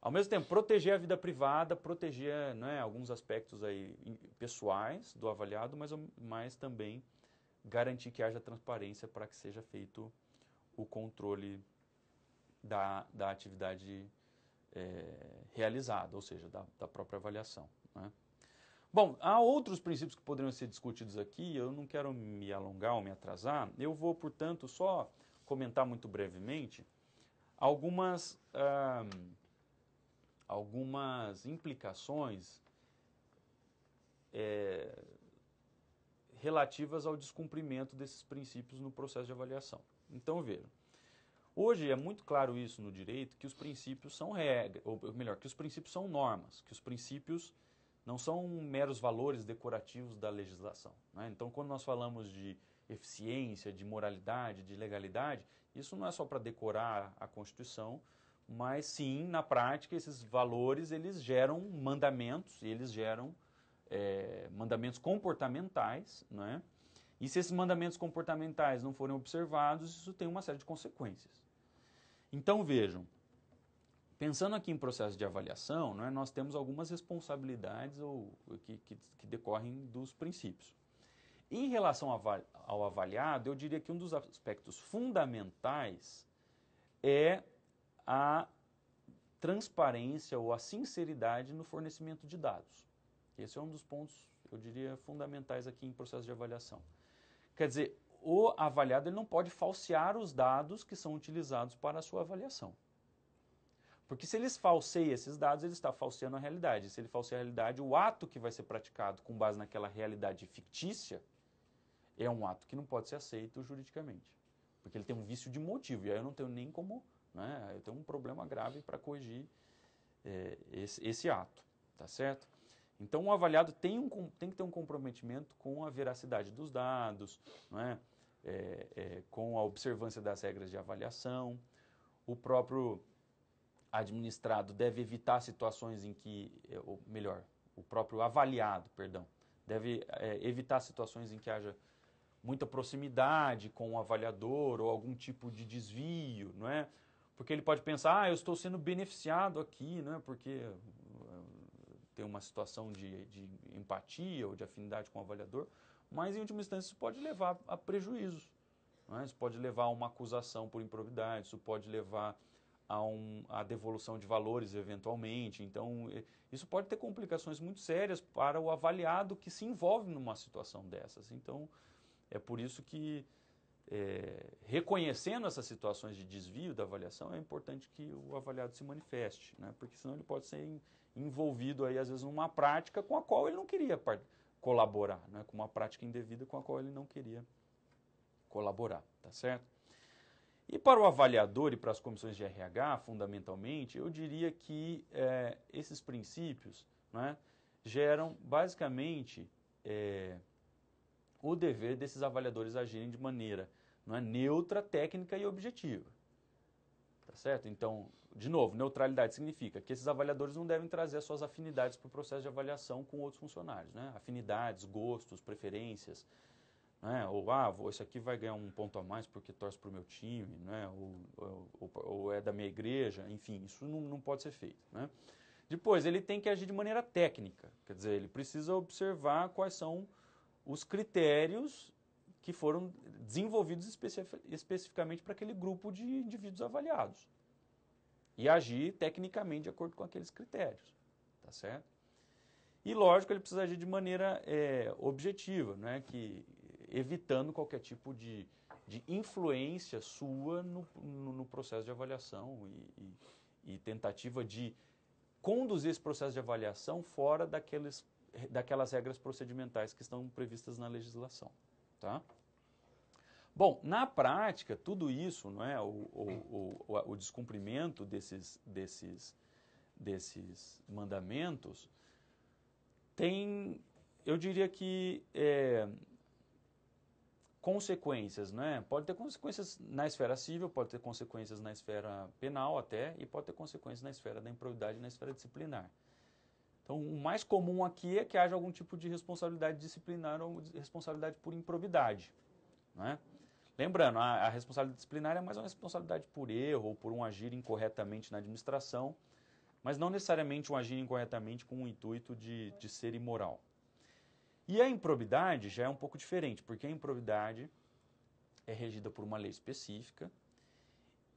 ao mesmo tempo proteger a vida privada, proteger né, alguns aspectos aí pessoais do avaliado, mas, mas também garantir que haja transparência para que seja feito o controle da, da atividade é, realizada, ou seja, da, da própria avaliação. Né? Bom, há outros princípios que poderiam ser discutidos aqui, eu não quero me alongar ou me atrasar, eu vou, portanto, só comentar muito brevemente algumas, ah, algumas implicações é, relativas ao descumprimento desses princípios no processo de avaliação. Então, vejam, Hoje é muito claro isso no direito, que os princípios são regras, ou melhor, que os princípios são normas, que os princípios não são meros valores decorativos da legislação. Né? Então, quando nós falamos de eficiência, de moralidade, de legalidade, isso não é só para decorar a Constituição, mas sim, na prática, esses valores eles geram mandamentos, e eles geram é, mandamentos comportamentais, né? e se esses mandamentos comportamentais não forem observados, isso tem uma série de consequências. Então vejam, pensando aqui em processo de avaliação, né, nós temos algumas responsabilidades ou, que, que, que decorrem dos princípios. Em relação ao avaliado, eu diria que um dos aspectos fundamentais é a transparência ou a sinceridade no fornecimento de dados. Esse é um dos pontos, eu diria, fundamentais aqui em processo de avaliação. Quer dizer, o avaliado ele não pode falsear os dados que são utilizados para a sua avaliação. Porque se ele falseia esses dados, ele está falseando a realidade. Se ele falseia a realidade, o ato que vai ser praticado com base naquela realidade fictícia é um ato que não pode ser aceito juridicamente. Porque ele tem um vício de motivo, e aí eu não tenho nem como. Né, eu tenho um problema grave para corrigir é, esse, esse ato. Tá certo? Então, o avaliado tem, um, tem que ter um comprometimento com a veracidade dos dados, não é? É, é, com a observância das regras de avaliação, o próprio administrado deve evitar situações em que, é, ou melhor, o próprio avaliado, perdão, deve evitar situações em que haja muita proximidade com o avaliador ou algum tipo de desvio, não é? Porque ele pode pensar, ah, eu estou sendo beneficiado aqui, não né? é? Porque tem uma situação de, de empatia ou de afinidade com o avaliador mas em última instância isso pode levar a prejuízos. Né? Isso pode levar a uma acusação por improvidade, isso pode levar a, um, a devolução de valores eventualmente. Então, isso pode ter complicações muito sérias para o avaliado que se envolve numa situação dessas. Então, é por isso que, é, reconhecendo essas situações de desvio da avaliação, é importante que o avaliado se manifeste, né? porque senão ele pode ser envolvido, aí, às vezes, numa prática com a qual ele não queria participar colaborar, né, com uma prática indevida com a qual ele não queria colaborar, tá certo? E para o avaliador e para as comissões de RH, fundamentalmente, eu diria que é, esses princípios né, geram basicamente é, o dever desses avaliadores agirem de maneira não é, neutra, técnica e objetiva certo? Então, de novo, neutralidade significa que esses avaliadores não devem trazer suas afinidades para o processo de avaliação com outros funcionários, né? Afinidades, gostos, preferências, né? Ou, ah, vou, esse aqui vai ganhar um ponto a mais porque torce para o meu time, né? Ou, ou, ou, é da minha igreja, enfim, isso não, não pode ser feito, né? Depois, ele tem que agir de maneira técnica, quer dizer, ele precisa observar quais são os critérios que foram desenvolvidos especificamente para aquele grupo de indivíduos avaliados e agir tecnicamente de acordo com aqueles critérios, tá certo? E lógico, ele precisa agir de maneira é, objetiva, é, que, evitando qualquer tipo de, de influência sua no, no, no processo de avaliação e, e, e, tentativa de conduzir esse processo de avaliação fora daqueles, daquelas regras procedimentais que estão previstas na legislação. Tá? Bom, na prática, tudo isso, não é, o, o, o, o descumprimento desses, desses, desses mandamentos, tem, eu diria que, é, consequências, é Pode ter consequências na esfera civil, pode ter consequências na esfera penal até, e pode ter consequências na esfera da improbidade e na esfera disciplinar. Então, o mais comum aqui é que haja algum tipo de responsabilidade disciplinar ou responsabilidade por improvidade. Né? Lembrando, a, a responsabilidade disciplinar é mais uma responsabilidade por erro ou por um agir incorretamente na administração, mas não necessariamente um agir incorretamente com o intuito de, de ser imoral. E a improbidade já é um pouco diferente, porque a improbidade é regida por uma lei específica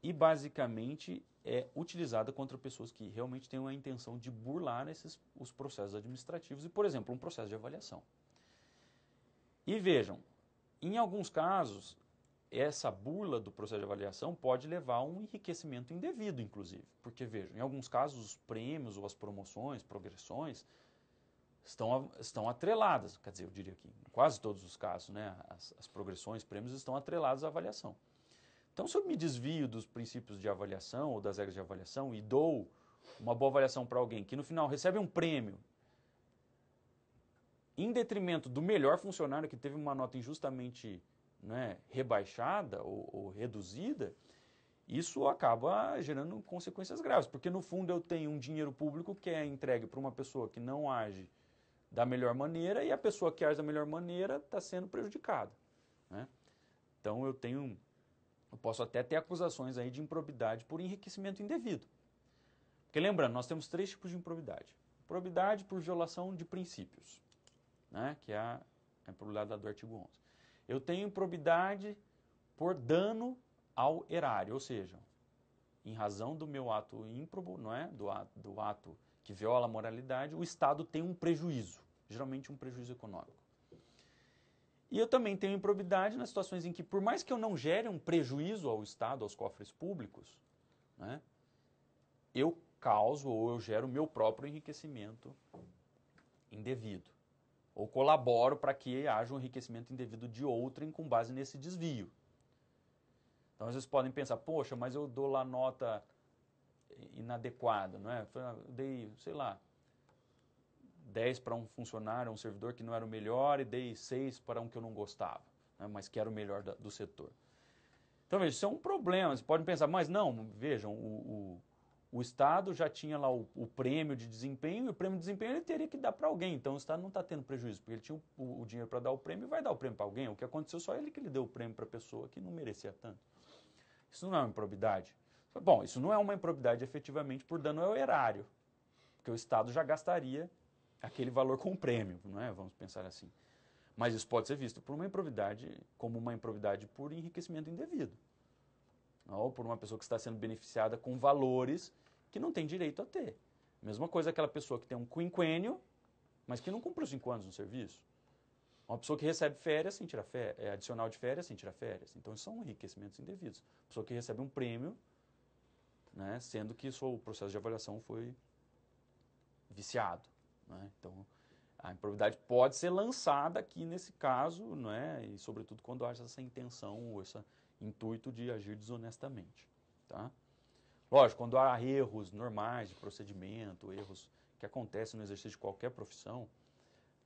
e, basicamente, é utilizada contra pessoas que realmente têm a intenção de burlar esses, os processos administrativos e, por exemplo, um processo de avaliação. E vejam, em alguns casos, essa burla do processo de avaliação pode levar a um enriquecimento indevido, inclusive. Porque, vejam, em alguns casos, os prêmios ou as promoções, progressões, estão, estão atreladas. Quer dizer, eu diria que em quase todos os casos, né, as, as progressões, prêmios estão atrelados à avaliação. Então, se eu me desvio dos princípios de avaliação ou das regras de avaliação e dou uma boa avaliação para alguém que no final recebe um prêmio em detrimento do melhor funcionário que teve uma nota injustamente né, rebaixada ou, ou, reduzida, isso acaba gerando consequências graves, porque no fundo eu tenho um dinheiro público que é entregue para uma pessoa que não age da melhor maneira e a pessoa que age da melhor maneira está sendo prejudicada. Né? Então eu tenho eu posso até ter acusações aí de improbidade por enriquecimento indevido. Porque lembrando, nós temos três tipos de improbidade. Improbidade por violação de princípios, né, que é a, a improbidade do artigo 11. Eu tenho improbidade por dano ao erário, ou seja, em razão do meu ato ímprobo, não é? do, ato, do ato que viola a moralidade, o Estado tem um prejuízo, geralmente um prejuízo econômico. E eu também tenho improbidade nas situações em que, por mais que eu não gere um prejuízo ao Estado, aos cofres públicos, né, eu causo ou eu gero o meu próprio enriquecimento indevido. Ou colaboro para que haja um enriquecimento indevido de outrem com base nesse desvio. Então, às vezes podem pensar, poxa, mas eu dou lá nota inadequada, não é? Eu dei, sei lá, 10 para um funcionário, um servidor que não era o melhor e dei 6 para um que eu não gostava, né, mas que era o melhor da, do setor. Então, veja, isso é um problema. Vocês podem pensar, mas não, vejam, o, o, o Estado já tinha lá o, o, prêmio de desempenho e o prêmio de desempenho ele teria que dar para alguém. Então, o Estado não está tendo prejuízo, porque ele tinha o, o dinheiro para dar o prêmio e vai dar o prêmio para alguém. O que aconteceu só ele que ele deu o prêmio para a pessoa que não merecia tanto. Isso não é uma improbidade. Bom, isso não é uma improbidade efetivamente por dano ao erário, porque o Estado já gastaria aquele valor com prêmio, não é? Vamos pensar assim. Mas isso pode ser visto por uma improvidade, como uma improvidade por enriquecimento indevido. Ou por uma pessoa que está sendo beneficiada com valores que não tem direito a ter. Mesma coisa aquela pessoa que tem um quinquênio, mas que não cumpriu cinco anos no serviço. Uma pessoa que recebe férias sem tirar férias, é adicional de férias sem tirar férias. Então, isso são enriquecimentos indevidos. Uma pessoa que recebe um prêmio, né, sendo que isso, o processo de avaliação foi viciado. Né? Então, a improbidade pode ser lançada aqui nesse caso, né? e sobretudo quando há essa intenção ou esse intuito de agir desonestamente. Tá? Lógico, quando há erros normais de procedimento, erros que acontecem no exercício de qualquer profissão,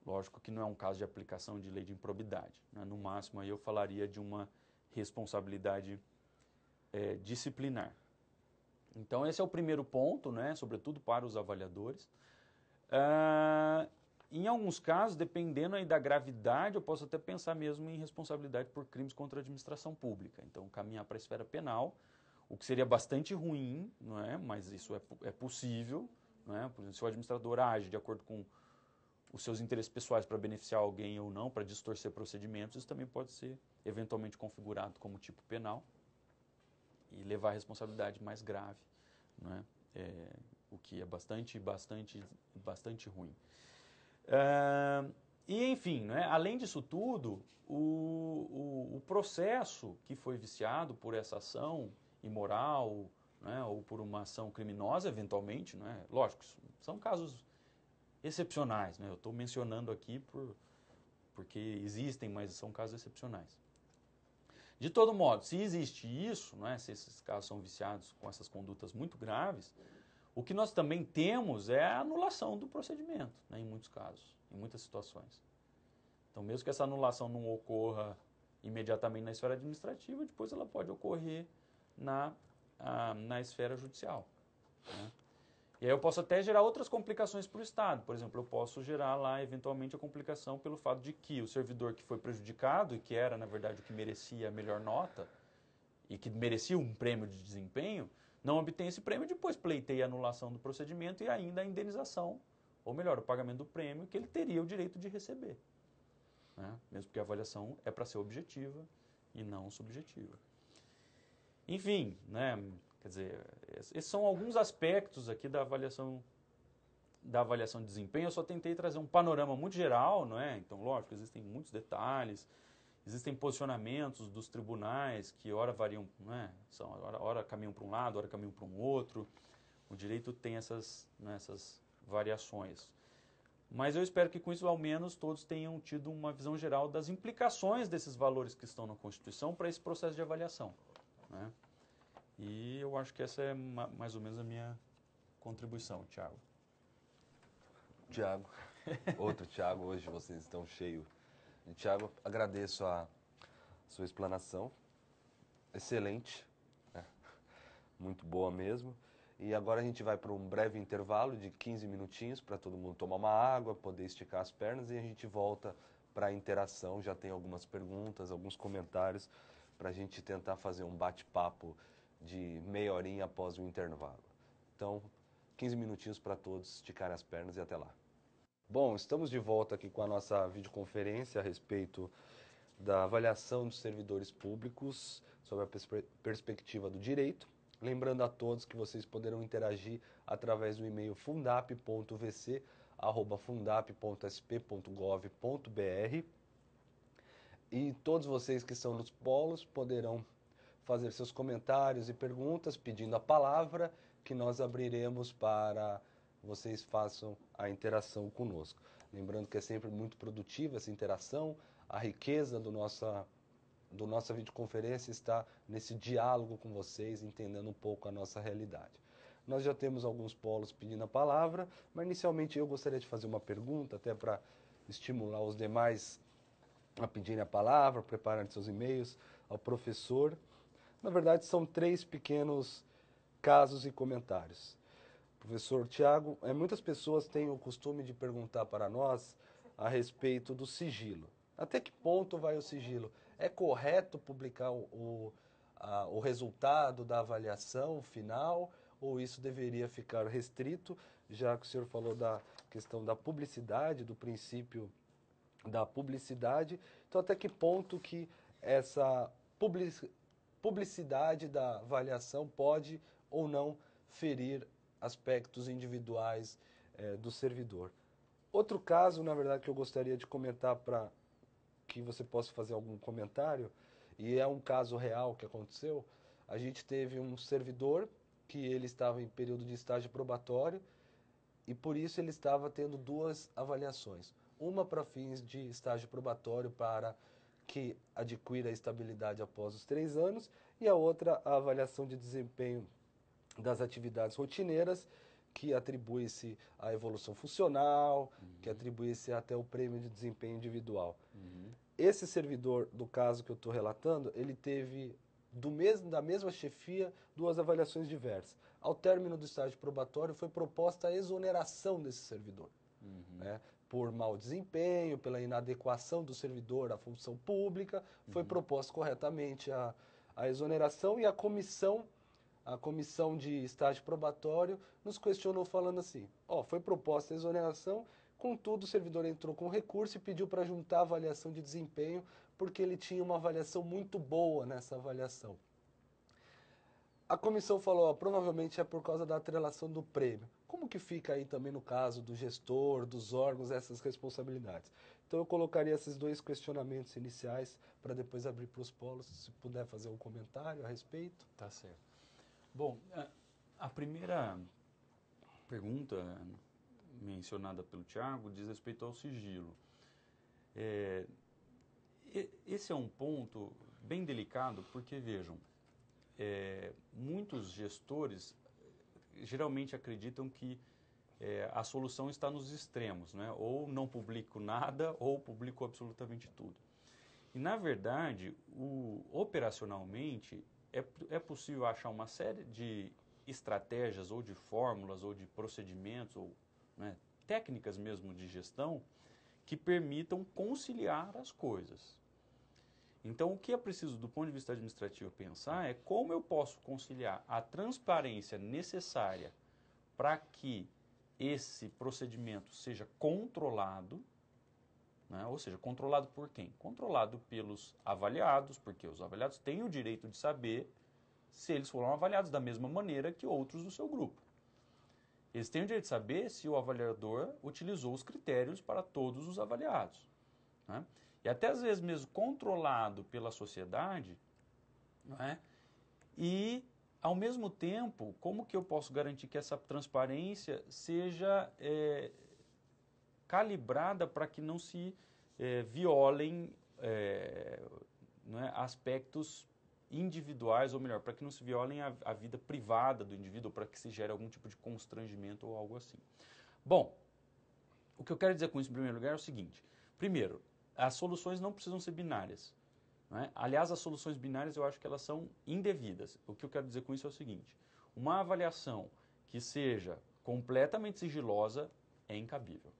lógico que não é um caso de aplicação de lei de improbidade. Né? No máximo, aí eu falaria de uma responsabilidade é, disciplinar. Então, esse é o primeiro ponto, né? sobretudo para os avaliadores. Ah, em alguns casos, dependendo aí da gravidade, eu posso até pensar mesmo em responsabilidade por crimes contra a administração pública. Então, caminhar para a esfera penal, o que seria bastante ruim, não é? mas isso é, é possível. Não é? Por exemplo, se o administrador age de acordo com os seus interesses pessoais para beneficiar alguém ou não, para distorcer procedimentos, isso também pode ser eventualmente configurado como tipo penal e levar a responsabilidade mais grave. Não é? É, o que é bastante, bastante, bastante ruim. Uh, e enfim, né, além disso tudo, o, o, o, processo que foi viciado por essa ação imoral né, ou por uma ação criminosa, eventualmente, né, lógico, são casos excepcionais. Né, eu estou mencionando aqui por, porque existem, mas são casos excepcionais. De todo modo, se existe isso, né, se esses casos são viciados com essas condutas muito graves, o que nós também temos é a anulação do procedimento, né, em muitos casos, em muitas situações. Então, mesmo que essa anulação não ocorra imediatamente na esfera administrativa, depois ela pode ocorrer na, a, na esfera judicial. Né? E aí eu posso até gerar outras complicações para o Estado. Por exemplo, eu posso gerar lá, eventualmente, a complicação pelo fato de que o servidor que foi prejudicado, e que era, na verdade, o que merecia a melhor nota, e que merecia um prêmio de desempenho, não obtém esse prêmio, depois pleiteia a anulação do procedimento e ainda a indenização, ou melhor, o pagamento do prêmio que ele teria o direito de receber, né, mesmo porque a avaliação é para ser objetiva e não subjetiva. Enfim, né, quer dizer, esses são alguns aspectos aqui da avaliação da avaliação de desempenho, eu só tentei trazer um panorama muito geral, não é? Então, lógico, existem muitos detalhes, Existem posicionamentos dos tribunais que ora variam, né, são, ora, ora caminham para um lado, ora caminham para um outro. O direito tem essas, né, essas variações. Mas eu espero que com isso, ao menos, todos tenham tido uma visão geral das implicações desses valores que estão na Constituição para esse processo de avaliação. Né? E eu acho que essa é mais ou menos a minha contribuição, Tiago. Tiago, outro Tiago, hoje vocês estão cheios Tiago, agradeço a sua explanação, excelente, né? muito boa mesmo. E agora a gente vai para um breve intervalo de 15 minutinhos para todo mundo tomar uma água, poder esticar as pernas e a gente volta para a interação. Já tem algumas perguntas, alguns comentários para a gente tentar fazer um bate-papo de meia horinha após o intervalo. Então, 15 minutinhos para todos esticar as pernas e até lá. Bom, estamos de volta aqui com a nossa videoconferência a respeito da avaliação dos servidores públicos sobre a perspectiva do direito. Lembrando a todos que vocês poderão interagir através do e-mail fundap.vc@fundap.sp.gov.br. E todos vocês que são nos polos poderão fazer seus comentários e perguntas pedindo a palavra que nós abriremos para vocês façam a interação conosco. Lembrando que é sempre muito produtiva essa interação, a riqueza do nossa do nossa videoconferência está nesse diálogo com vocês, entendendo um pouco a nossa realidade. Nós já temos alguns polos pedindo a palavra, mas inicialmente eu gostaria de fazer uma pergunta, até para estimular os demais a pedirem a palavra, prepararem seus e-mails ao professor. Na verdade, são três pequenos casos e comentários. Professor Tiago, é, muitas pessoas têm o costume de perguntar para nós a respeito do sigilo. Até que ponto vai o sigilo? É correto publicar o, a, o resultado da avaliação final ou isso deveria ficar restrito, já que o senhor falou da questão da publicidade, do princípio da publicidade? Então, até que ponto que essa publicidade da avaliação pode ou não ferir aspectos individuais é, do servidor. Outro caso, na verdade, que eu gostaria de comentar para que você possa fazer algum comentário, e é um caso real que aconteceu, a gente teve um servidor que ele estava em período de estágio probatório e por isso ele estava tendo duas avaliações. Uma para fins de estágio probatório para que adquira estabilidade após os três anos e a outra a avaliação de desempenho das atividades rotineiras que atribui-se à evolução funcional, uhum. que atribui-se até o prêmio de desempenho individual. Uhum. Esse servidor, do caso que eu estou relatando, ele teve do mesmo, da mesma chefia duas avaliações diversas. Ao término do estágio probatório, foi proposta a exoneração desse servidor. Uhum. Né? Por mau desempenho, pela inadequação do servidor à função pública, foi uhum. proposta corretamente a, a exoneração e a comissão a comissão de estágio probatório nos questionou falando assim, ó, foi proposta a exoneração, contudo o servidor entrou com recurso e pediu para juntar a avaliação de desempenho, porque ele tinha uma avaliação muito boa nessa avaliação. A comissão falou, ó, provavelmente é por causa da atrelação do prêmio. Como que fica aí também no caso do gestor, dos órgãos, essas responsabilidades? Então eu colocaria esses dois questionamentos iniciais para depois abrir para os polos, se puder fazer um comentário a respeito. Tá certo. Bom, é, a primeira pergunta mencionada pelo Tiago diz respeito ao sigilo. É, esse é um ponto bem delicado, porque vejam, é, muitos gestores eh, geralmente acreditam que é, a solução está nos extremos, né? ou não publico nada, ou publico absolutamente tudo. E, na verdade, o, operacionalmente, é, é possível achar uma série de estratégias ou de fórmulas ou de procedimentos ou né, técnicas mesmo de gestão que permitam conciliar as coisas. Então, o que é preciso, do ponto de vista administrativo, pensar é como eu posso conciliar a transparência necessária para que esse procedimento seja controlado né? Ou seja, controlado por quem? Controlado pelos avaliados, porque os avaliados têm o direito de saber se eles foram avaliados da mesma maneira que outros do seu grupo. Eles têm o direito de saber se o avaliador utilizou os critérios para todos os avaliados. Né? E até às vezes mesmo controlado pela sociedade, né? e ao mesmo tempo, como que eu posso garantir que essa transparência seja é, calibrada para que não se eh, violem né, aspectos individuais, ou melhor, para que não se violem a, a vida privada do indivíduo, para que se gere algum tipo de constrangimento ou algo assim. Bom, o que eu quero dizer com isso em primeiro lugar é o seguinte: primeiro, as soluções não precisam ser binárias. É? Aliás, as soluções binárias eu acho que elas são indevidas. O que eu quero dizer com isso é o seguinte: uma avaliação que seja completamente sigilosa é incabível.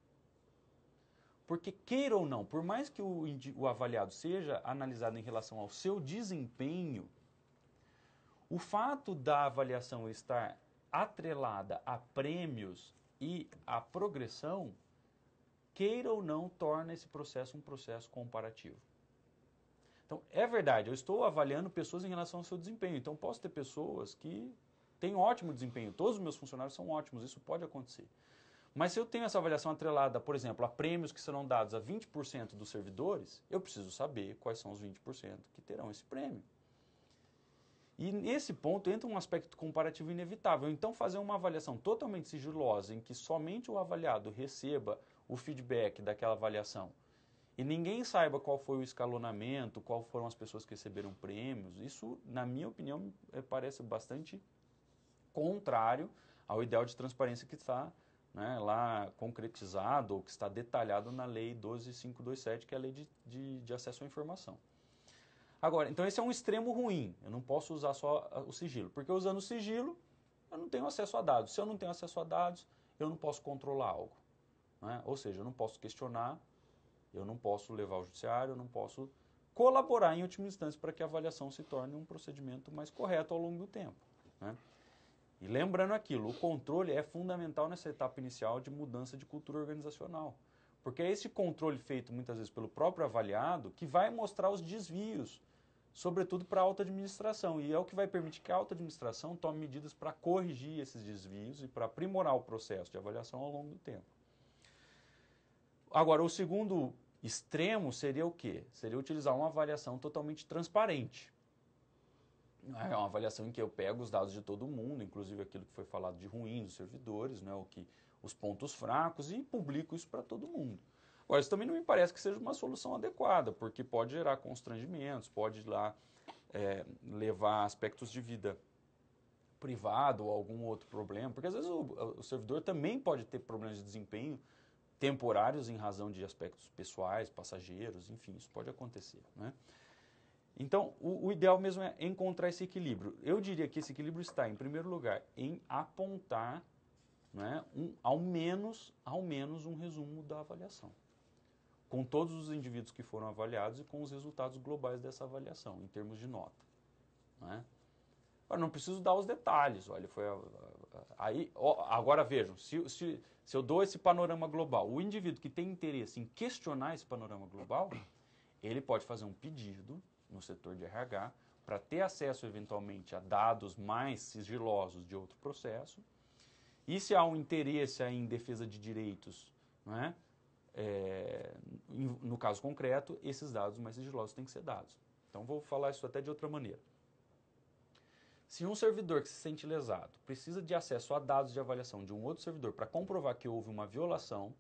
Porque, queira ou não, por mais que o, o avaliado seja analisado em relação ao seu desempenho, o fato da avaliação estar atrelada a prêmios e a progressão, queira ou não, torna esse processo um processo comparativo. Então, é verdade, eu estou avaliando pessoas em relação ao seu desempenho. Então, posso ter pessoas que têm ótimo desempenho. Todos os meus funcionários são ótimos, isso pode acontecer. Mas se eu tenho essa avaliação atrelada, por exemplo, a prêmios que serão dados a 20% dos servidores, eu preciso saber quais são os 20% que terão esse prêmio. E nesse ponto entra um aspecto comparativo inevitável. Então, fazer uma avaliação totalmente sigilosa, em que somente o avaliado receba o feedback daquela avaliação e ninguém saiba qual foi o escalonamento, qual foram as pessoas que receberam prêmios, isso, na minha opinião, eh, parece bastante contrário ao ideal de transparência que está né, lá concretizado ou que está detalhado na Lei 12527, que é a Lei de, de, de Acesso à Informação. Agora, então esse é um extremo ruim. Eu não posso usar só ah, o sigilo, porque usando o sigilo, eu não tenho acesso a dados. Se eu não tenho acesso a dados, eu não posso controlar algo. Né? Ou seja, eu não posso questionar, eu não posso levar ao judiciário, eu não posso colaborar em última instância para que a avaliação se torne um procedimento mais correto ao longo do tempo. Né? E lembrando aquilo, o controle é fundamental nessa etapa inicial de mudança de cultura organizacional. Porque é esse controle feito muitas vezes pelo próprio avaliado que vai mostrar os desvios, sobretudo para a alta administração. E é o que vai permitir que a alta administração tome medidas para corrigir esses desvios e para aprimorar o processo de avaliação ao longo do tempo. Agora, o segundo extremo seria o quê? Seria utilizar uma avaliação totalmente transparente. É uma avaliação em que eu pego os dados de todo mundo, inclusive aquilo que foi falado de ruim dos servidores, né, o que, os pontos fracos e publico isso para todo mundo. Agora, isso também não me parece que seja uma solução adequada, porque pode gerar constrangimentos, pode lá é, levar aspectos de vida privado ou algum outro problema, porque às vezes o, o servidor também pode ter problemas de desempenho temporários em razão de aspectos pessoais, passageiros, enfim, isso pode acontecer. Né? Então, o, o, ideal mesmo é encontrar esse equilíbrio. Eu diria que esse equilíbrio está, em primeiro lugar, em apontar né, um, ao, menos, ao menos um resumo da avaliação, com todos os indivíduos que foram avaliados e com os resultados globais dessa avaliação, em termos de nota. Né? Agora, não preciso dar os detalhes. Olha, foi a, a, aí, ó, agora vejam, se, se, se eu dou esse panorama global, o indivíduo que tem interesse em questionar esse panorama global, ele pode fazer um pedido no setor de RH, para ter acesso eventualmente a dados mais sigilosos de outro processo. E se há um interesse em defesa de direitos, né, é, eh, no caso concreto, esses dados mais sigilosos têm que ser dados. Então vou falar isso até de outra maneira. Se um servidor que se sente lesado precisa de acesso a dados de avaliação de um outro servidor para comprovar que houve uma violação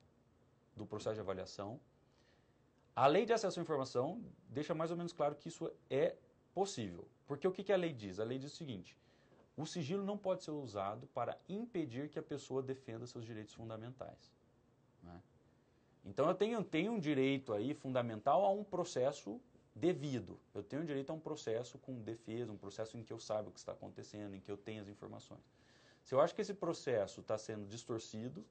do processo de avaliação, a lei de acesso à informação deixa mais ou menos claro que isso é possível. Porque o que, a lei diz? A lei diz o seguinte: o sigilo não pode ser usado para impedir que a pessoa defenda seus direitos fundamentais. Né? Então eu tenho, tenho um direito aí fundamental a um processo devido. Eu tenho direito a um processo com defesa, um processo em que eu saiba o que está acontecendo, em que eu tenho as informações. Se eu acho que esse processo está sendo distorcido,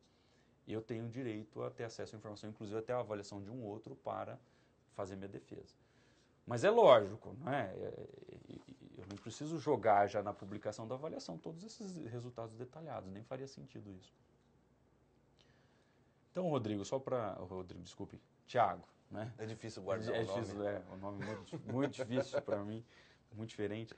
eu tenho direito a ter acesso à informação, inclusive até a avaliação de um outro para fazer minha defesa. Mas é lógico, não é? é, é, é eu não preciso jogar já na publicação da avaliação todos esses resultados detalhados, nem faria sentido isso. Então, Rodrigo, só para. Rodrigo, desculpe, Tiago, né? É difícil guardar é, o nome. É difícil, é, um nome muito, muito difícil para mim, muito diferente.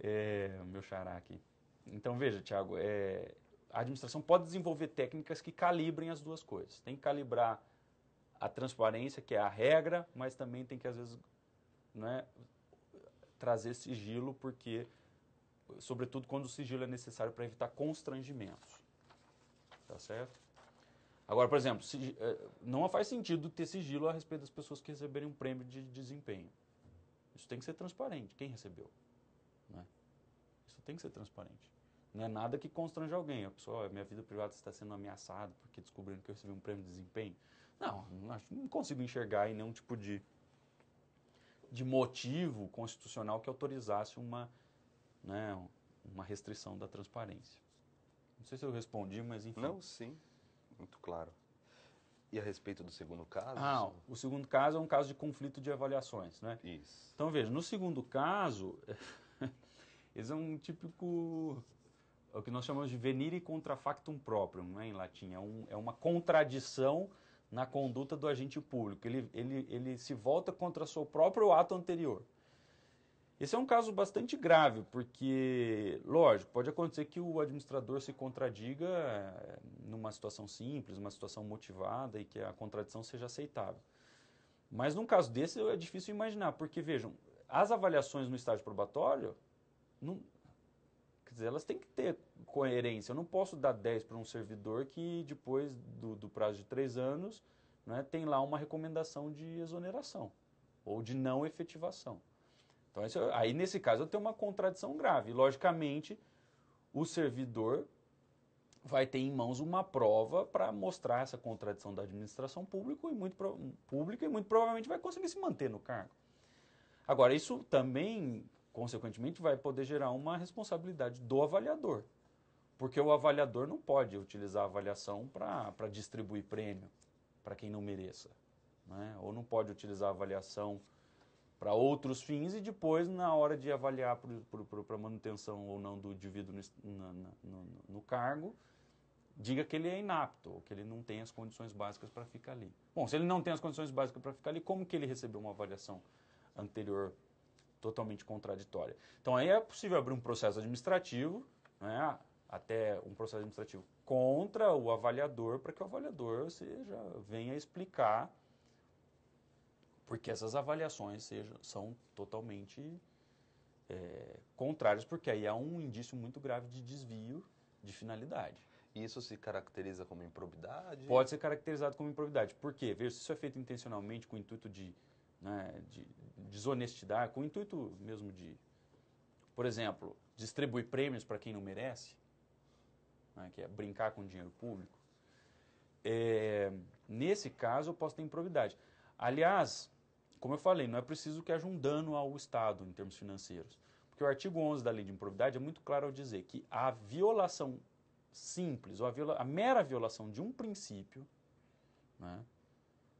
É, meu xará aqui. Então, veja, Tiago, é, a administração pode desenvolver técnicas que calibrem as duas coisas. Tem que calibrar a transparência, que é a regra, mas também tem que, às vezes, né, trazer sigilo, porque, sobretudo quando o sigilo é necessário para evitar constrangimentos. Tá certo? Agora, por exemplo, eh, não faz sentido ter sigilo a respeito das pessoas que receberem um prêmio de desempenho. Isso tem que ser transparente. Quem recebeu? Né? Isso tem que ser transparente. Não é nada que constrange alguém. A pessoa, minha vida privada está sendo ameaçada porque descobrindo que eu recebi um prêmio de desempenho. Não, não consigo enxergar nenhum tipo de, de motivo constitucional que autorizasse uma, né, uma restrição da transparência. Não sei se eu respondi, mas enfim. Não, sim. Muito claro. E a respeito do segundo caso? Ah, o segundo caso é um caso de conflito de avaliações, né? Isso. Então, veja, no segundo caso, eles é um típico o que nós chamamos de venire contra factum proprium, né, em latim. É, um, é uma contradição na conduta do agente público. Ele, ele, ele se volta contra o seu próprio ato anterior. Esse é um caso bastante grave, porque, lógico, pode acontecer que o administrador se contradiga eh, numa situação simples, numa situação motivada e que a contradição seja aceitável. Mas num caso desse é difícil imaginar, porque vejam, as avaliações no estágio probatório não, elas têm que ter coerência. Eu não posso dar 10 para um servidor que depois do, do prazo de 3 anos né, tem lá uma recomendação de exoneração ou de não efetivação. Então, esse, é aí nesse caso eu tenho uma contradição grave. Logicamente, o servidor vai ter em mãos uma prova para mostrar essa contradição da administração pública e, muito, pública e muito provavelmente vai conseguir se manter no cargo. Agora, isso também consequentemente, vai poder gerar uma responsabilidade do avaliador. Porque o avaliador não pode utilizar a avaliação para distribuir prêmio para quem não mereça. Né? Ou não pode utilizar a avaliação para outros fins e depois, na hora de avaliar para manutenção ou não do indivíduo no, no, no, no cargo, diga que ele é inapto, ou que ele não tem as condições básicas para ficar ali. Bom, se ele não tem as condições básicas para ficar ali, como que ele recebeu uma avaliação anterior totalmente contraditória. Então aí é possível abrir um processo administrativo, né, até um processo administrativo contra o avaliador, para que o avaliador seja, venha explicar porque essas avaliações sejam, são totalmente é, contrárias, porque aí há um indício muito grave de desvio de finalidade. Isso se caracteriza como improbidade? Pode ser caracterizado como improbidade. Por quê? Veja, se isso é feito intencionalmente com o intuito de, né, de, desonestidade, com o intuito mesmo de, por exemplo, distribuir prêmios para quem não merece, né, que é brincar com dinheiro público, é, nesse caso eu posso ter improvidade. Aliás, como eu falei, não é preciso que haja um dano ao Estado em termos financeiros. Porque o artigo 11 da lei de improvidade é muito claro ao dizer que a violação simples, ou a, viola, a mera violação de um princípio, né,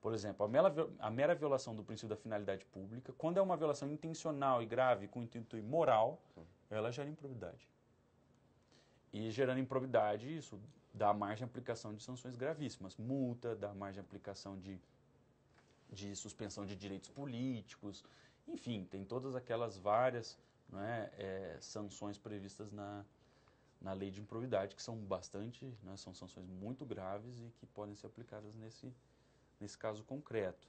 por exemplo, a mera, a mera violação do princípio da finalidade pública, quando é uma violação intencional e grave com intuito imoral, ela gera improbidade. E gerando improbidade, isso dá margem à aplicação de sanções gravíssimas, multa, dá margem à aplicação de, de suspensão de direitos políticos, enfim, tem todas aquelas várias é, é, sanções previstas na, na lei de improbidade, que são bastante, né, são sanções muito graves e que podem ser aplicadas nesse, nesse caso concreto.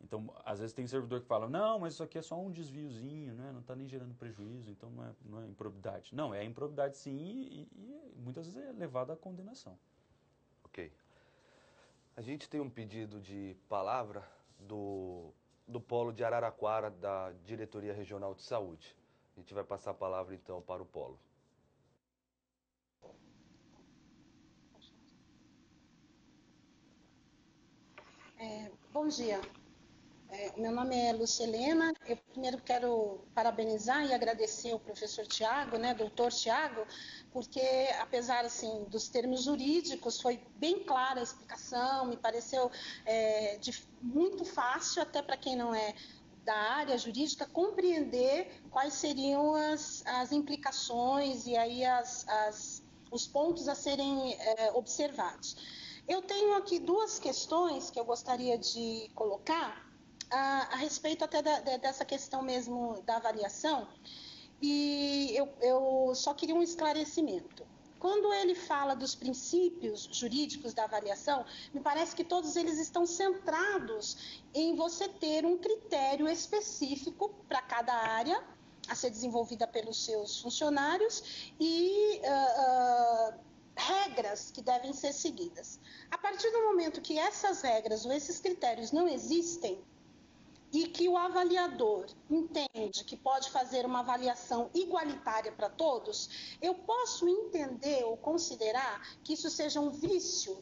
Então, às vezes tem servidor que fala, não, mas isso aqui é só um desviozinho, né? não está nem gerando prejuízo, então não é, não é improbidade. Não, é improbidade sim e, e muitas vezes é levado à condenação. Ok. A gente tem um pedido de palavra do, do Polo de Araraquara, da Diretoria Regional de Saúde. A gente vai passar a palavra então para o Polo. É, bom dia. É, meu nome é Lucilena. Eu primeiro quero parabenizar e agradecer o professor Tiago, né, doutor Tiago, porque apesar assim dos termos jurídicos foi bem clara a explicação. Me pareceu é, de, muito fácil até para quem não é da área jurídica compreender quais seriam as, as implicações e aí as, as os pontos a serem é, observados. Eu tenho aqui duas questões que eu gostaria de colocar a, a respeito até da, de, dessa questão mesmo da avaliação. E eu, eu só queria um esclarecimento quando ele fala dos princípios jurídicos da avaliação, me parece que todos eles estão centrados em você ter um critério específico para cada área a ser desenvolvida pelos seus funcionários e uh, uh, regras que devem ser seguidas. A partir do momento que essas regras ou esses critérios não existem e que o avaliador entende que pode fazer uma avaliação igualitária para todos, eu posso entender ou considerar que isso seja um vício,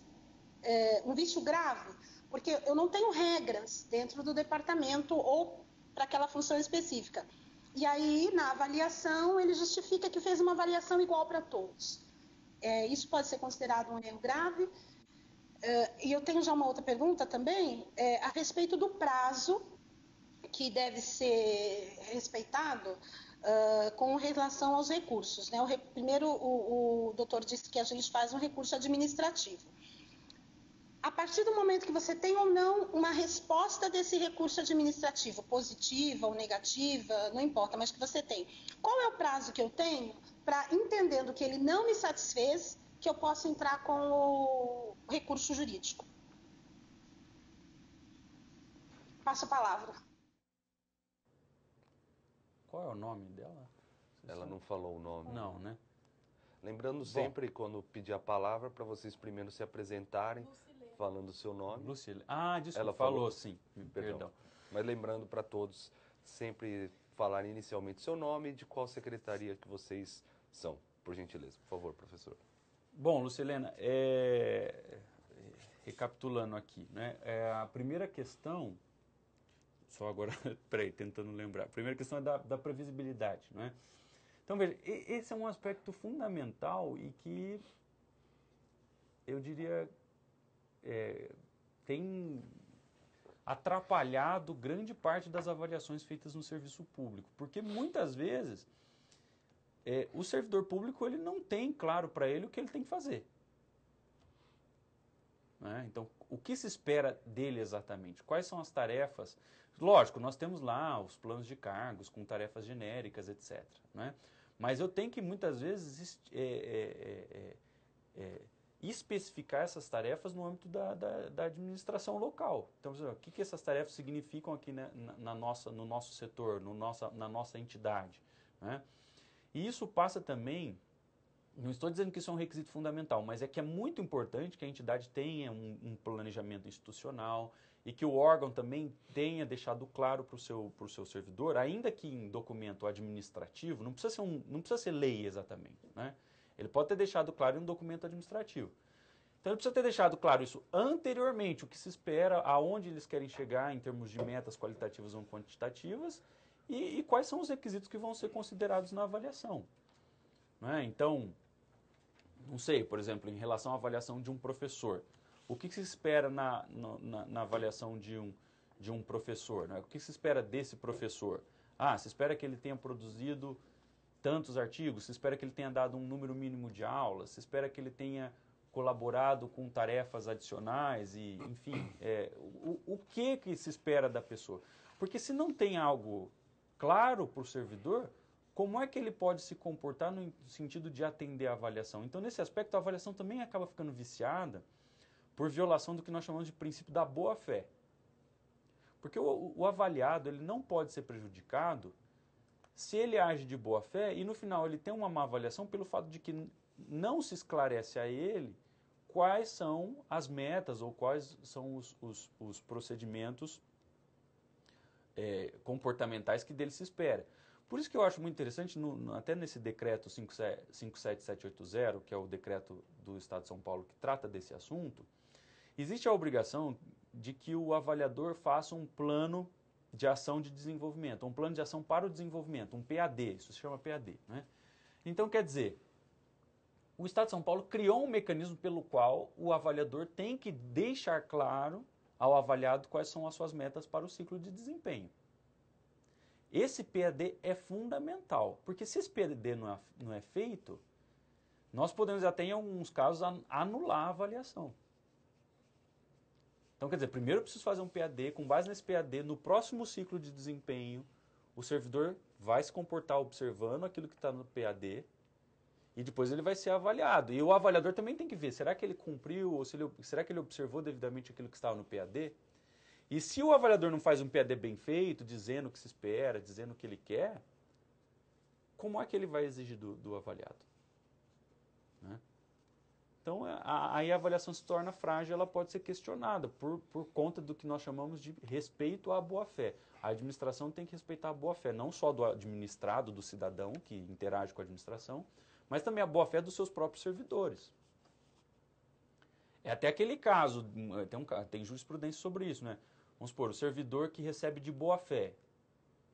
é, um vício grave, porque eu não tenho regras dentro do departamento ou para aquela função específica. E aí, na avaliação, ele justifica que fez uma avaliação igual para todos. É, isso pode ser considerado um erro grave. É, e eu tenho já uma outra pergunta também é, a respeito do prazo que deve ser respeitado Uh, com relação aos recursos. Né? O, primeiro, o, o doutor disse que a gente faz um recurso administrativo a partir do momento que você tem ou não uma resposta desse recurso administrativo, positiva ou negativa, não importa, mas que você tem. Qual é o prazo que eu tenho para, entendendo que ele não me satisfez, que eu possa entrar com o recurso jurídico? Passo a palavra. Qual é o nome dela? Ela sabe? não falou o nome. Não, né? Lembrando sempre, quando pedir a palavra, para vocês primeiro se apresentarem. Você falando o seu nome. Lucília. Ah, desculpa, ela falou, falou sim. Perdão. perdão. Mas lembrando para todos sempre falar inicialmente seu nome e de qual secretaria que vocês são, por gentileza. Por favor, professor. Bom, Lucilena, é... recapitulando aqui, né? É, a primeira questão, só agora, peraí, tentando lembrar. A primeira questão é da, da previsibilidade, né? Então, veja, esse é um aspecto fundamental e que eu diria é, tem atrapalhado grande parte das avaliações feitas no serviço público, porque muitas vezes é, o servidor público ele não tem claro para ele o que ele tem que fazer. Né? Então, o que se espera dele exatamente? Quais são as tarefas? Lógico, nós temos lá os planos de cargos com tarefas genéricas, etc. Né? Mas eu tenho que muitas vezes é, é, é, é especificar essas tarefas no âmbito da, da, da administração local. Então, o que, que essas tarefas significam aqui né, na, na, nossa, no nosso setor, no nossa, na nossa entidade. Né? E isso passa também, não estou dizendo que isso é um requisito fundamental, mas é que é muito importante que a entidade tenha um, um planejamento institucional e que o órgão também tenha deixado claro para o seu, seu servidor, ainda que em documento administrativo, não precisa ser, um, não precisa ser lei exatamente, né? Ele pode ter deixado claro em um documento administrativo. Então ele precisa ter deixado claro isso anteriormente, o que se espera, aonde eles querem chegar em termos de metas qualitativas ou quantitativas e, e quais são os requisitos que vão ser considerados na avaliação. Né? Então, não sei, por exemplo, em relação à avaliação de um professor, o que, se espera na, na, na, avaliação de um, de um professor? Né? O que se espera desse professor? Ah, se espera que ele tenha produzido tantos artigos, se espera que ele tenha dado um número mínimo de aulas, se espera que ele tenha colaborado com tarefas adicionais e, enfim, é, o, o que que se espera da pessoa? Porque se não tem algo claro para o servidor, como é que ele pode se comportar no sentido de atender a avaliação? Então, nesse aspecto, a avaliação também acaba ficando viciada por violação do que nós chamamos de princípio da boa-fé. Porque o, o avaliado ele não pode ser prejudicado se ele age de boa fé e no final ele tem uma má avaliação pelo fato de que não se esclarece a ele quais são as metas ou quais são os, os, os procedimentos é, comportamentais que dele se espera. Por isso que eu acho muito interessante, no, até nesse decreto 57780, que é o decreto do Estado de São Paulo que trata desse assunto, existe a obrigação de que o avaliador faça um plano de ação de desenvolvimento, um plano de ação para o desenvolvimento, um PAD, isso se chama PAD. Né? Então, quer dizer, o Estado de São Paulo criou um mecanismo pelo qual o avaliador tem que deixar claro ao avaliado quais são as suas metas para o ciclo de desempenho. Esse PAD é fundamental, porque se esse PAD não é, não é feito, nós podemos até, em alguns casos, anular a avaliação. Então, quer dizer, primeiro eu preciso fazer um PAD, com base nesse PAD, no próximo ciclo de desempenho, o servidor vai se comportar observando aquilo que está no PAD e depois ele vai ser avaliado. E o avaliador também tem que ver, será que ele cumpriu ou se ele, será que ele observou devidamente aquilo que estava no PAD? E se o avaliador não faz um PAD bem feito, dizendo o que se espera, dizendo o que ele quer, como é que ele vai exigir do, do avaliado? Então, é, a, aí a avaliação se torna frágil, ela pode ser questionada por, por conta do que nós chamamos de respeito à boa-fé. A administração tem que respeitar a boa-fé, não só do administrado, do cidadão que interage com a administração, mas também a boa-fé dos seus próprios servidores. É até aquele caso, hum, tem, um, tem jurisprudência sobre isso, né? Vamos supor, o servidor que recebe de boa-fé,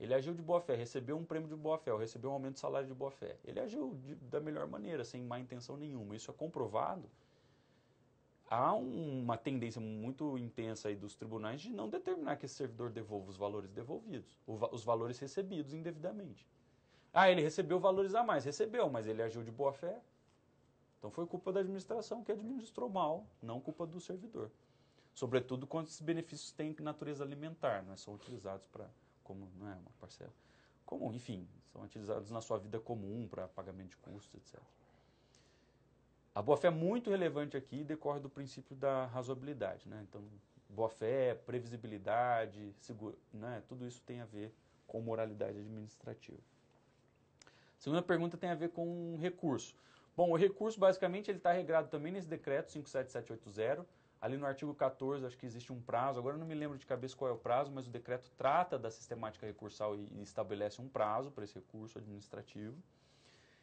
ele agiu de boa fé, recebeu um prêmio de boa fé, ou recebeu um aumento de salário de boa fé. Ele agiu de, da melhor maneira, sem má intenção nenhuma. Isso é comprovado. Há uma tendência muito intensa aí dos tribunais de não determinar que esse servidor devolva os valores devolvidos, os valores recebidos indevidamente. Ah, ele recebeu valores a mais, recebeu, mas ele agiu de boa fé. Então foi culpa da administração que administrou mal, não culpa do servidor. Sobretudo quando esses benefícios têm natureza alimentar, não é? são utilizados para como não é uma parcela, como, enfim, são utilizados na sua vida comum para pagamento de custos, etc. A boa-fé é muito relevante aqui decorre do princípio da razoabilidade, né? Então, boa-fé, previsibilidade, seguro, né? Tudo isso tem a ver com moralidade administrativa. A segunda pergunta tem a ver com recurso. Bom, o recurso basicamente ele está regrado também nesse decreto 57780 Ali no artigo 14, acho que existe um prazo, agora eu não me lembro de cabeça qual é o prazo, mas o decreto trata da sistemática recursal e estabelece um prazo para esse recurso administrativo.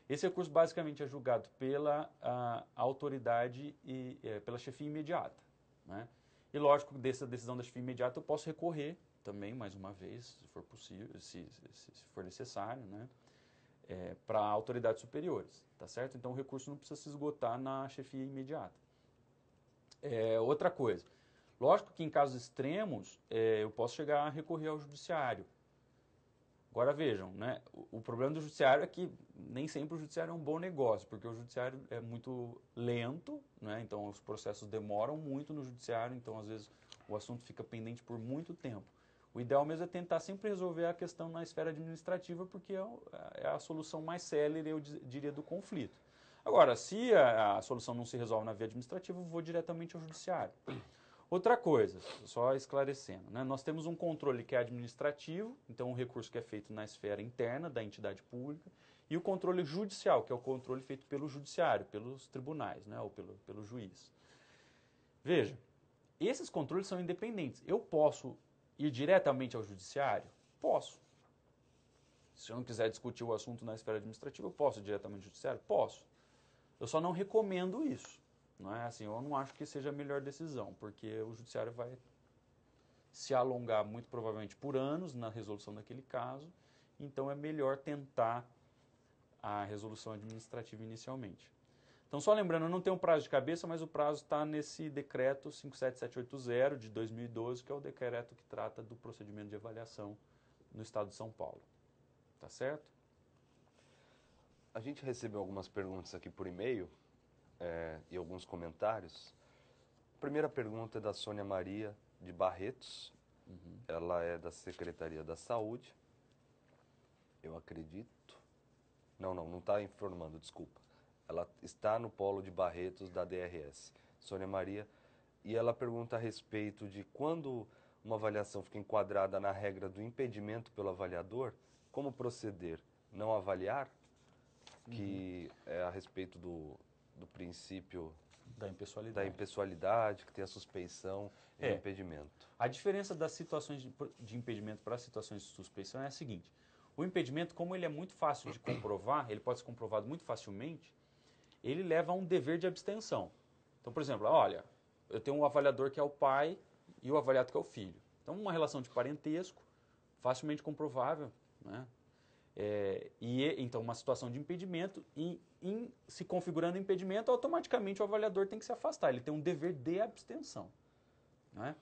Esse recurso basicamente é julgado pela a, autoridade e é, pela chefia imediata. Né? E lógico, dessa decisão da chefia imediata eu posso recorrer também, mais uma vez, se for possível, se, se, se for necessário, né? É, para autoridades superiores, tá certo? Então o recurso não precisa se esgotar na chefia imediata. É, outra coisa, lógico que em casos extremos é, eu posso chegar a recorrer ao judiciário. Agora vejam, né, o, o problema do judiciário é que nem sempre o judiciário é um bom negócio, porque o judiciário é muito lento, né, então os processos demoram muito no judiciário, então às vezes o assunto fica pendente por muito tempo. O ideal mesmo é tentar sempre resolver a questão na esfera administrativa, porque é, é a solução mais célere, eu diria, do conflito. Agora, se a, a solução não se resolve na via administrativa, eu vou diretamente ao judiciário. Outra coisa, só esclarecendo, né? nós temos um controle que é administrativo, então um recurso que é feito na esfera interna da entidade pública, e o controle judicial, que é o controle feito pelo judiciário, pelos tribunais, né? ou pelo, pelo juiz. Veja, esses controles são independentes. Eu posso ir diretamente ao judiciário? Posso. Se eu não quiser discutir o assunto na esfera administrativa, eu posso ir diretamente ao judiciário? Posso. Eu só não recomendo isso. Não é assim, eu não acho que seja a melhor decisão, porque o judiciário vai se alongar muito provavelmente por anos na resolução daquele caso, então é melhor tentar a resolução administrativa inicialmente. Então, só lembrando, eu não tenho um prazo de cabeça, mas o prazo está nesse decreto 57780 de 2012, que é o decreto que trata do procedimento de avaliação no Estado de São Paulo. Tá certo? a gente recebeu algumas perguntas aqui por e-mail é, e alguns comentários. A primeira pergunta é da Sônia Maria de Barretos. Uhum. Ela é da Secretaria da Saúde. Eu acredito. Não, não, não está informando, desculpa. Ela está no polo de Barretos da DRS. Sônia Maria. E ela pergunta a respeito de quando uma avaliação fica enquadrada na regra do impedimento pelo avaliador, como proceder? Não avaliar? que uhum. é a respeito do, do princípio da impessoalidade. da impessoalidade, que tem a suspeição e é. o impedimento. A diferença das situações de, de impedimento para as situações de suspeição é a seguinte: o impedimento, como ele é muito fácil de comprovar, ele pode ser comprovado muito facilmente, ele leva a um dever de abstenção. Então, por exemplo, olha, eu tenho um avaliador que é o pai e o avaliado que é o filho. Então, uma relação de parentesco, facilmente comprovável, né? É, e então uma situação de impedimento e em, se configurando impedimento, automaticamente o avaliador tem que se afastar. Ele tem um dever de abstenção. Né?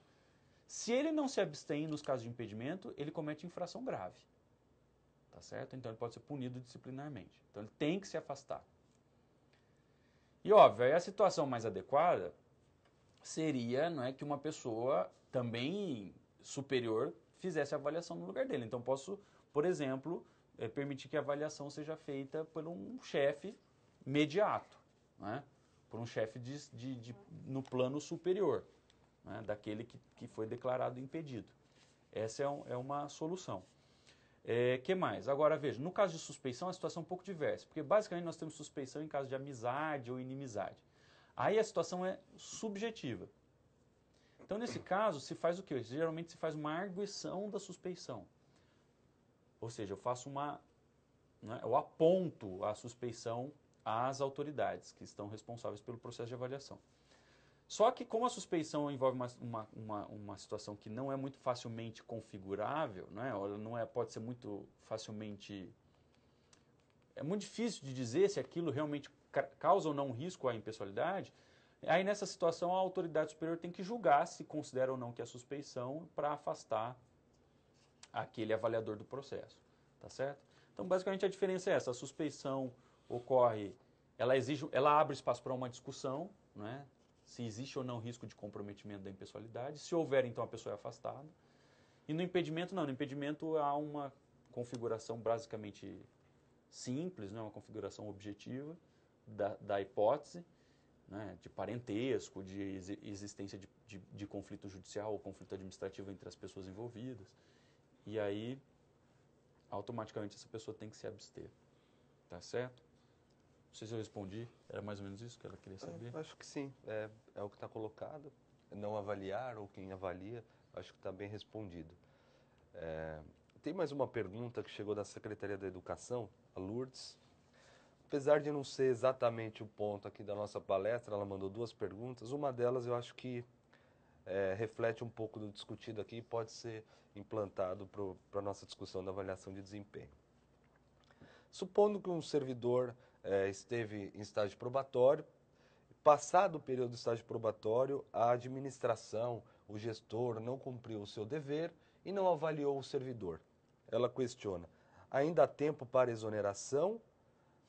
Se ele não se abstém nos casos de impedimento, ele comete infração grave. Tá certo? Então ele pode ser punido disciplinarmente. Então ele tem que se afastar. E óbvio, aí a situação mais adequada seria não é, que uma pessoa também superior fizesse a avaliação no lugar dele. Então posso, por exemplo, é, permitir que a avaliação seja feita por um chefe mediato, né? por um chefe de, de, de, no plano superior, né? daquele que, que foi declarado impedido. Essa é, um, é uma solução. É, que mais? Agora veja, no caso de suspeição, a situação é um pouco diversa, porque basicamente nós temos suspeição em caso de amizade ou inimizade. Aí a situação é subjetiva. Então, nesse caso, se faz o quê? Geralmente se faz uma arguição da suspeição. Ou seja, eu faço uma. Né, eu aponto a suspeição às autoridades que estão responsáveis pelo processo de avaliação. Só que, como a suspeição envolve uma, uma, uma, uma situação que não é muito facilmente configurável, né, ela não é, pode ser muito facilmente. É muito difícil de dizer se aquilo realmente causa ou não um risco à impessoalidade. Aí, nessa situação, a autoridade superior tem que julgar se considera ou não que é suspeição para afastar aquele avaliador do processo, tá certo? Então, basicamente a diferença é essa, a suspeição ocorre, ela exige, ela abre espaço para uma discussão, né? Se existe ou não risco de comprometimento da impessoalidade, se houver, então a pessoa é afastada. E no impedimento não, no impedimento há uma configuração basicamente simples, né? uma configuração objetiva da, da hipótese, né, de parentesco, de existência de, de, de, conflito judicial ou conflito administrativo entre as pessoas envolvidas. E aí, automaticamente, essa pessoa tem que se abster. Tá certo? Não sei se eu respondi. Era mais ou menos isso que ela queria é, saber? acho que sim. É, é o que está colocado. Não avaliar ou quem avalia, acho que está bem respondido. É, tem mais uma pergunta que chegou da Secretaria da Educação, a Lourdes. Apesar de não ser exatamente o ponto aqui da nossa palestra, ela mandou duas perguntas. Uma delas eu acho que é, reflete um pouco do discutido aqui e pode ser implantado para a nossa discussão da avaliação de desempenho. Supondo que um servidor é, esteve em estágio probatório, passado o período do estágio probatório, a administração, o gestor não cumpriu o seu dever e não avaliou o servidor. Ela questiona: ainda há tempo para exoneração,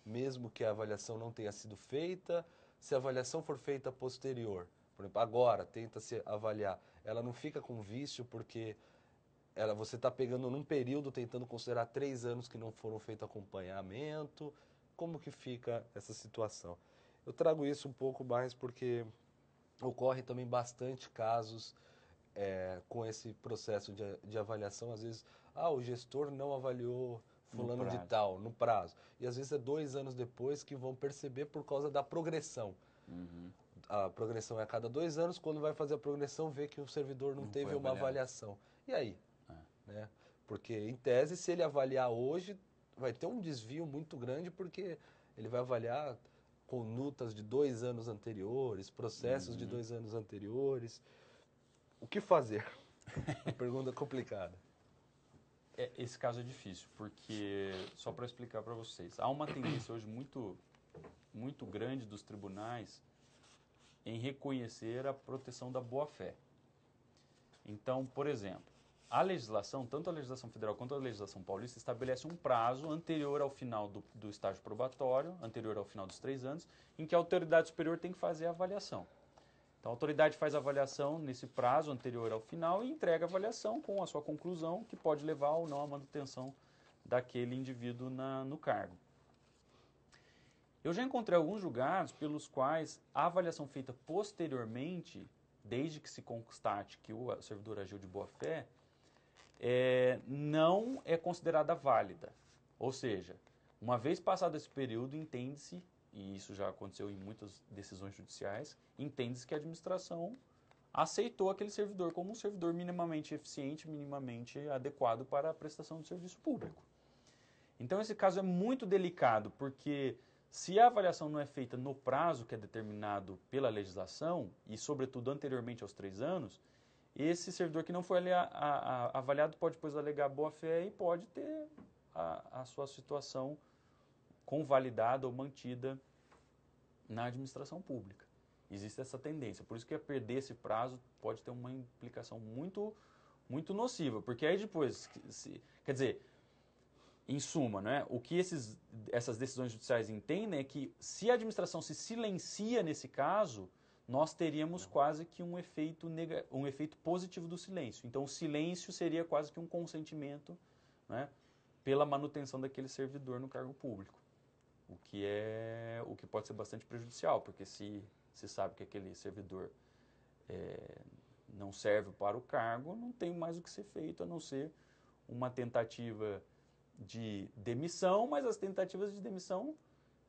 mesmo que a avaliação não tenha sido feita? Se a avaliação for feita posterior, por exemplo, agora tenta se avaliar, ela não fica com vício porque ela, você está pegando num período tentando considerar três anos que não foram feito acompanhamento, como que fica essa situação? Eu trago isso um pouco mais porque ocorre também bastante casos é, com esse processo de, de avaliação, às vezes, ah, o gestor não avaliou fulano de tal no prazo. E às vezes é dois anos depois que vão perceber por causa da progressão. Uhum a progressão é a cada dois anos, quando vai fazer a progressão, vê que o servidor não, não teve uma avaliação. E aí? É. Né? Porque, em tese, se ele avaliar hoje, vai ter um desvio muito grande, porque ele vai avaliar conutas de dois anos anteriores, processos uhum. de dois anos anteriores. O que fazer? pergunta complicada. É, esse caso é difícil, porque, só para explicar para vocês, há uma tendência hoje muito, muito grande dos tribunais em reconhecer a proteção da boa-fé. Então, por exemplo, a legislação, tanto a legislação federal quanto a legislação paulista, estabelece um prazo anterior ao final do, do estágio probatório, anterior ao final dos três anos, em que a autoridade superior tem que fazer a avaliação. Então, a autoridade faz a avaliação nesse prazo anterior ao final e entrega a avaliação com a sua conclusão, que pode levar ou não à manutenção daquele indivíduo na, no cargo. Eu já encontrei alguns julgados pelos quais a avaliação feita posteriormente, desde que se constate que o servidor agiu de boa fé, é, não é considerada válida. Ou seja, uma vez passado esse período, entende-se, e isso já aconteceu em muitas decisões judiciais, entende-se que a administração aceitou aquele servidor como um servidor minimamente eficiente, minimamente adequado para a prestação do serviço público. Então esse caso é muito delicado, porque se a avaliação não é feita no prazo que é determinado pela legislação, e sobretudo anteriormente aos três anos, esse servidor que não foi avaliado pode depois alegar boa-fé e pode ter a, a, sua situação convalidada ou mantida na administração pública. Existe essa tendência, por isso que é perder esse prazo pode ter uma implicação muito, muito nociva, porque aí depois, se, quer dizer, em suma, né, o que esses, essas decisões judiciais entendem é que se a administração se silencia nesse caso, nós teríamos quase que um efeito, nega, um efeito positivo do silêncio. Então, o silêncio seria quase que um consentimento né, pela manutenção daquele servidor no cargo público, o que é o que pode ser bastante prejudicial, porque se se sabe que aquele servidor é, não serve para o cargo, não tem mais o que ser feito a não ser uma tentativa de demissão, mas as tentativas de demissão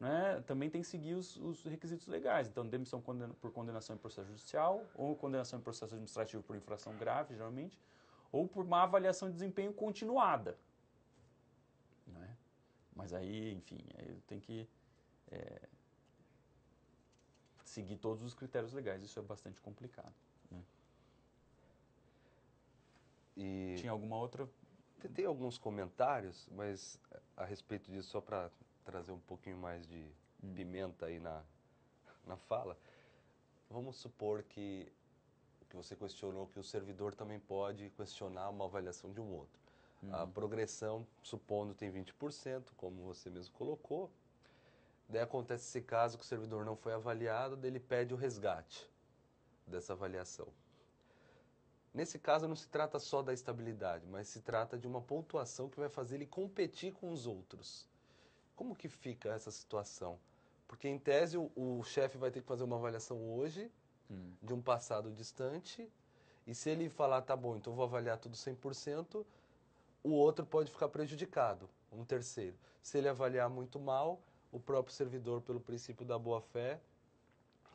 né, também tem que seguir os, os, requisitos legais. Então, demissão por condenação em processo judicial, ou condenação em processo administrativo por infração grave, geralmente, ou por má avaliação de desempenho continuada. Né? Mas aí, enfim, aí tem que é, seguir todos os critérios legais. Isso é bastante complicado. Né. E... Tinha alguma outra tentei alguns comentários, mas eh, a respeito disso, só para trazer um pouquinho mais de hum. pimenta aí na, na fala, vamos supor que, que você questionou que o servidor também pode questionar uma avaliação de um outro. Uhum. A progressão, supondo, tem 20%, como você mesmo colocou. Daí acontece esse caso que o servidor não foi avaliado, daí ele pede o resgate dessa avaliação. Nesse caso, não se trata só da estabilidade, mas se trata de uma pontuação que vai fazer ele competir com os outros. Como que fica essa situação? Porque, em tese, o, o chefe vai ter que fazer uma avaliação hoje hum. de um passado distante, e se ele falar, tá bom, então vou avaliar tudo 100%, o outro pode ficar prejudicado, um terceiro. Se ele avaliar muito mal, o próprio servidor, pelo princípio da boa-fé,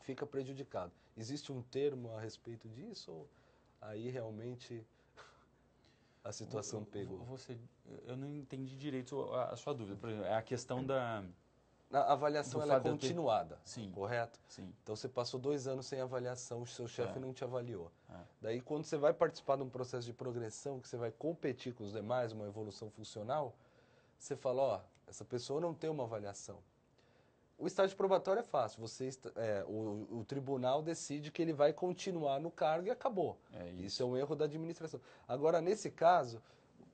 fica prejudicado. Existe um termo a respeito disso? Ou aí realmente a situação pegou. Você, eu não entendi direito a, sua dúvida. Por exemplo, é a questão da. A avaliação ela é continuada, ter... Sim. correto? Sim. Então você passou dois anos sem avaliação, o seu chefe é. não te avaliou. É. Daí quando você vai participar de um processo de progressão, que você vai competir com os demais, uma evolução funcional, você fala, ó, essa pessoa não tem uma avaliação. O estágio probatório é fácil, você está, é, o, o, tribunal decide que ele vai continuar no cargo e acabou. É isso. isso. é um erro da administração. Agora, nesse caso,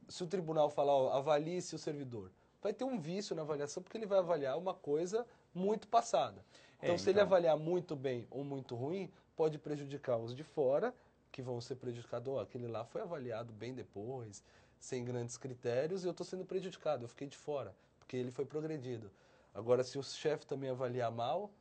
se o tribunal falar, ó, avalie se o servidor, vai ter um vício na avaliação, porque ele vai avaliar uma coisa muito passada. É, então, é, se ele então. avaliar muito bem ou muito ruim, pode prejudicar os de fora, que vão ser prejudicados. Oh, aquele lá foi avaliado bem depois, sem grandes critérios, e eu estou sendo prejudicado, eu fiquei de fora, porque ele foi progredido. Agora, se o chefe também avaliar mal.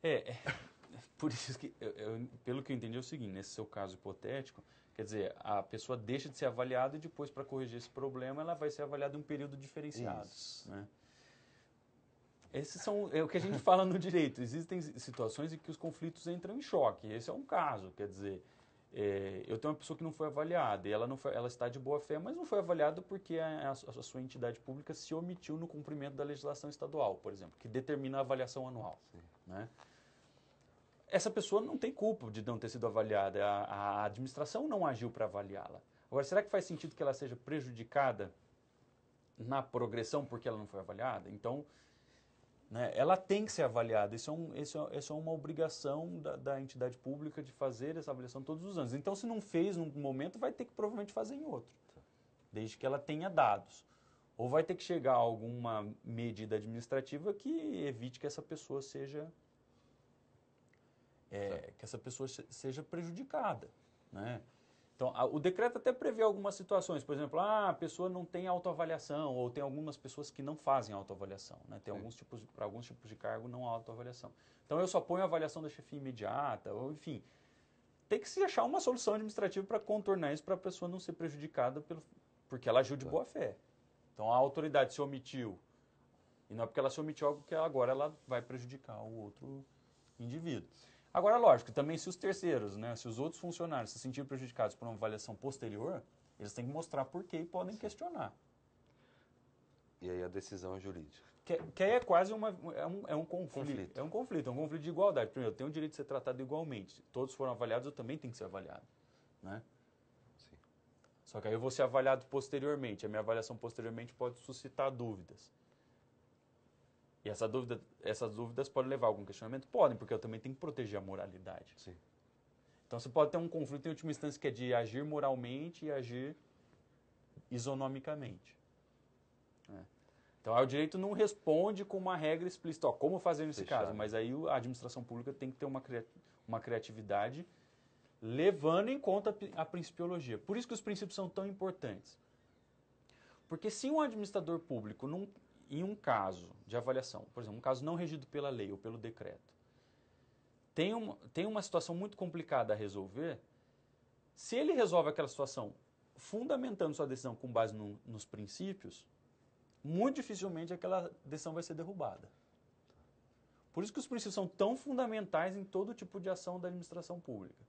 É, é por isso que, eu, eu, pelo que eu entendi, é o seguinte: nesse seu caso hipotético, quer dizer, a pessoa deixa de ser avaliada e depois, para corrigir esse problema, ela vai ser avaliada em um período diferenciado. Isso. Né? Esses são é o que a gente fala no direito. Existem situações em que os conflitos entram em choque. Esse é um caso, quer dizer, é, eu tenho uma pessoa que não foi avaliada e ela, não foi, ela está de boa fé, mas não foi avaliada porque a, a, sua entidade pública se omitiu no cumprimento da legislação estadual, por exemplo, que determina a avaliação anual. Né? Essa pessoa não tem culpa de não ter sido avaliada, a, a administração não agiu para avaliá-la. Agora, será que faz sentido que ela seja prejudicada na progressão porque ela não foi avaliada? Então, né, ela tem que ser avaliada. Isso é, um, isso é, isso é uma obrigação da, da, entidade pública de fazer essa avaliação todos os anos. Então, se não fez num momento, vai ter que provavelmente fazer em outro, desde que ela tenha dados. Ou vai ter que chegar a alguma medida administrativa que evite que essa pessoa seja é, que essa pessoa seja prejudicada, né? Então, o decreto até prevê algumas situações, por exemplo, ah, a pessoa não tem autoavaliação, ou tem algumas pessoas que não fazem autoavaliação, né? Tem alguns tipos, para alguns tipos de cargo não há autoavaliação. Então, eu só ponho a avaliação da chefia imediata, ou enfim, tem que se achar uma solução administrativa para contornar isso, para a pessoa não ser prejudicada, pelo, porque ela agiu de tá. boa fé. Então, a autoridade se omitiu, e não é porque ela se omitiu algo é que agora ela vai prejudicar o outro indivíduo. Agora, lógico, também se os terceiros, né, se os outros funcionários se sentirem prejudicados por uma avaliação posterior, eles têm que mostrar por que e podem Sim. questionar. E aí a decisão é jurídica. Que, que aí é quase uma, é um, é um conflito, conflito, É um conflito, é um conflito de igualdade. Primeiro, eu tenho o direito de ser tratado igualmente. Todos foram avaliados, eu também tenho que ser avaliado. Né? Sim. Só que aí eu vou ser avaliado posteriormente. A minha avaliação posteriormente pode suscitar dúvidas. E essa dúvida, essas dúvidas podem levar a algum questionamento? Podem, porque eu também tenho que proteger a moralidade. Sim. Então você pode ter um conflito em última instância que é de agir moralmente e agir isonomicamente. É. Então aí o direito não responde com uma regra explícita, ó, como fazer nesse Fechado. caso, mas aí a administração pública tem que ter uma, cria uma criatividade levando em conta a principiologia. Por isso que os princípios são tão importantes. Porque se um administrador público não em um caso de avaliação, por exemplo, um caso não regido pela lei ou pelo decreto, tem uma, tem uma situação muito complicada a resolver, se ele resolve aquela situação fundamentando sua decisão com base no, nos princípios, muito dificilmente aquela decisão vai ser derrubada. Por isso que os princípios são tão fundamentais em todo tipo de ação da administração pública.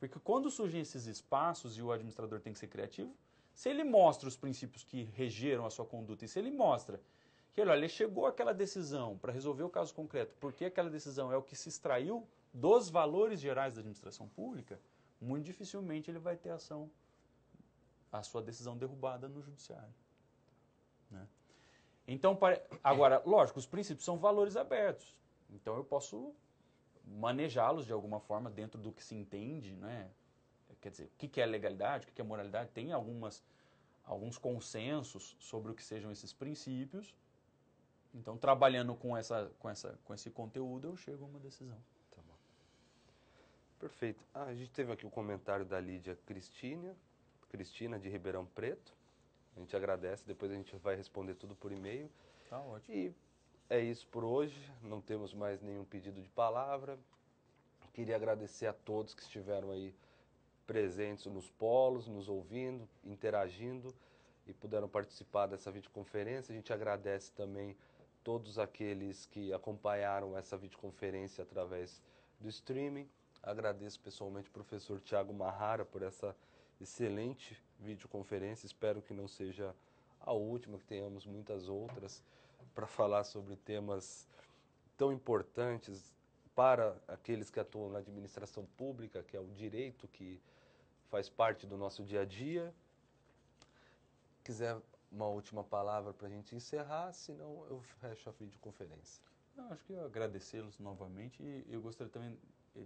Porque quando surgem esses espaços e o administrador tem que ser criativo, se ele mostra os princípios que regeram a sua conduta e se ele mostra que ele, olha, ele chegou àquela decisão para resolver o caso concreto, porque aquela decisão é o que se extraiu dos valores gerais da administração pública, muito dificilmente ele vai ter ação, a sua decisão derrubada no judiciário. Né? Então, agora, lógico, os princípios são valores abertos. Então eu posso manejá-los de alguma forma dentro do que se entende, né? Quer dizer, o que é legalidade, o que é moralidade? Tem algumas, alguns consensos sobre o que sejam esses princípios, então, trabalhando com, essa, com, essa, com esse conteúdo, eu chego a uma decisão. Tá bom. Perfeito. Ah, a gente teve aqui o um comentário da Lídia Cristina, Cristina de Ribeirão Preto. A gente agradece, depois a gente vai responder tudo por e-mail. Tá ótimo. E é isso por hoje, não temos mais nenhum pedido de palavra. Queria agradecer a todos que estiveram aí presentes nos polos, nos ouvindo, interagindo e puderam participar dessa videoconferência. A gente agradece também todos aqueles que acompanharam essa videoconferência através do streaming. Agradeço pessoalmente ao professor Tiago Marrara por essa excelente videoconferência. Espero que não seja a última, que tenhamos muitas outras para falar sobre temas tão importantes para aqueles que atuam na administração pública, que é o direito que faz parte do nosso dia a dia. Quiser uma última palavra para a gente encerrar, senão eu fecho a videoconferência. Não, acho que eu agradecê-los novamente e eu gostaria também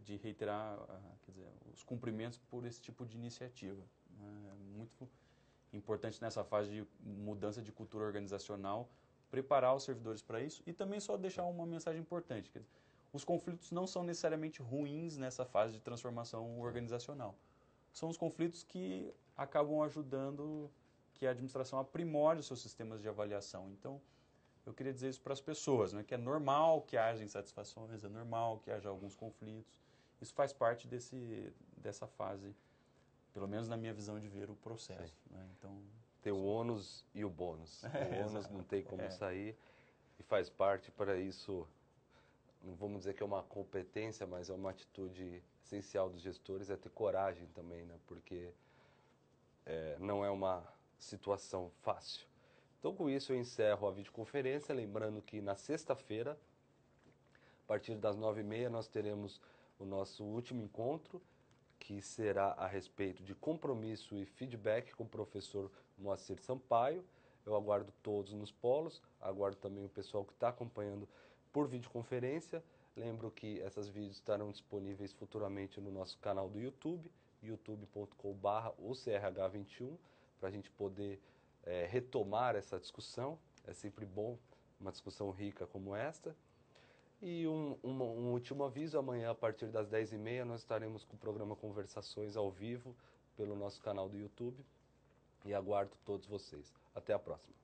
de reiterar ah, dizer, os cumprimentos por esse tipo de iniciativa. Né? É muito importante nessa fase de mudança de cultura organizacional preparar os servidores para isso e também só deixar uma mensagem importante. Dizer, os conflitos não são necessariamente ruins nessa fase de transformação organizacional. São os conflitos que acabam ajudando que a administração aprimore os seus sistemas de avaliação. Então, eu queria dizer isso para as pessoas, né? que é normal que haja insatisfações, é normal que haja alguns conflitos. Isso faz parte desse, dessa fase, pelo menos na minha visão de ver o processo. Né? Então, tem o ônus e o bônus. o ônus não tem como é. sair e faz parte para isso, não vamos dizer que é uma competência, mas é uma atitude essencial dos gestores, é ter coragem também, né? porque é, não é uma situação fácil. Então, com isso, eu encerro a videoconferência. Lembrando que na sexta-feira, a partir das nove e meia, nós teremos o nosso último encontro, que será a respeito de compromisso e feedback com o professor Moacir Sampaio. Eu aguardo todos nos polos, aguardo também o pessoal que está acompanhando por videoconferência. Lembro que essas vídeos estarão disponíveis futuramente no nosso canal do YouTube, youtube.com.br ou CRH21 para a gente poder é, retomar essa discussão. É sempre bom uma discussão rica como esta. E um, um, um último aviso, amanhã a partir das 10h30 nós estaremos com o programa Conversações ao vivo pelo nosso canal do YouTube e aguardo todos vocês. Até a próxima.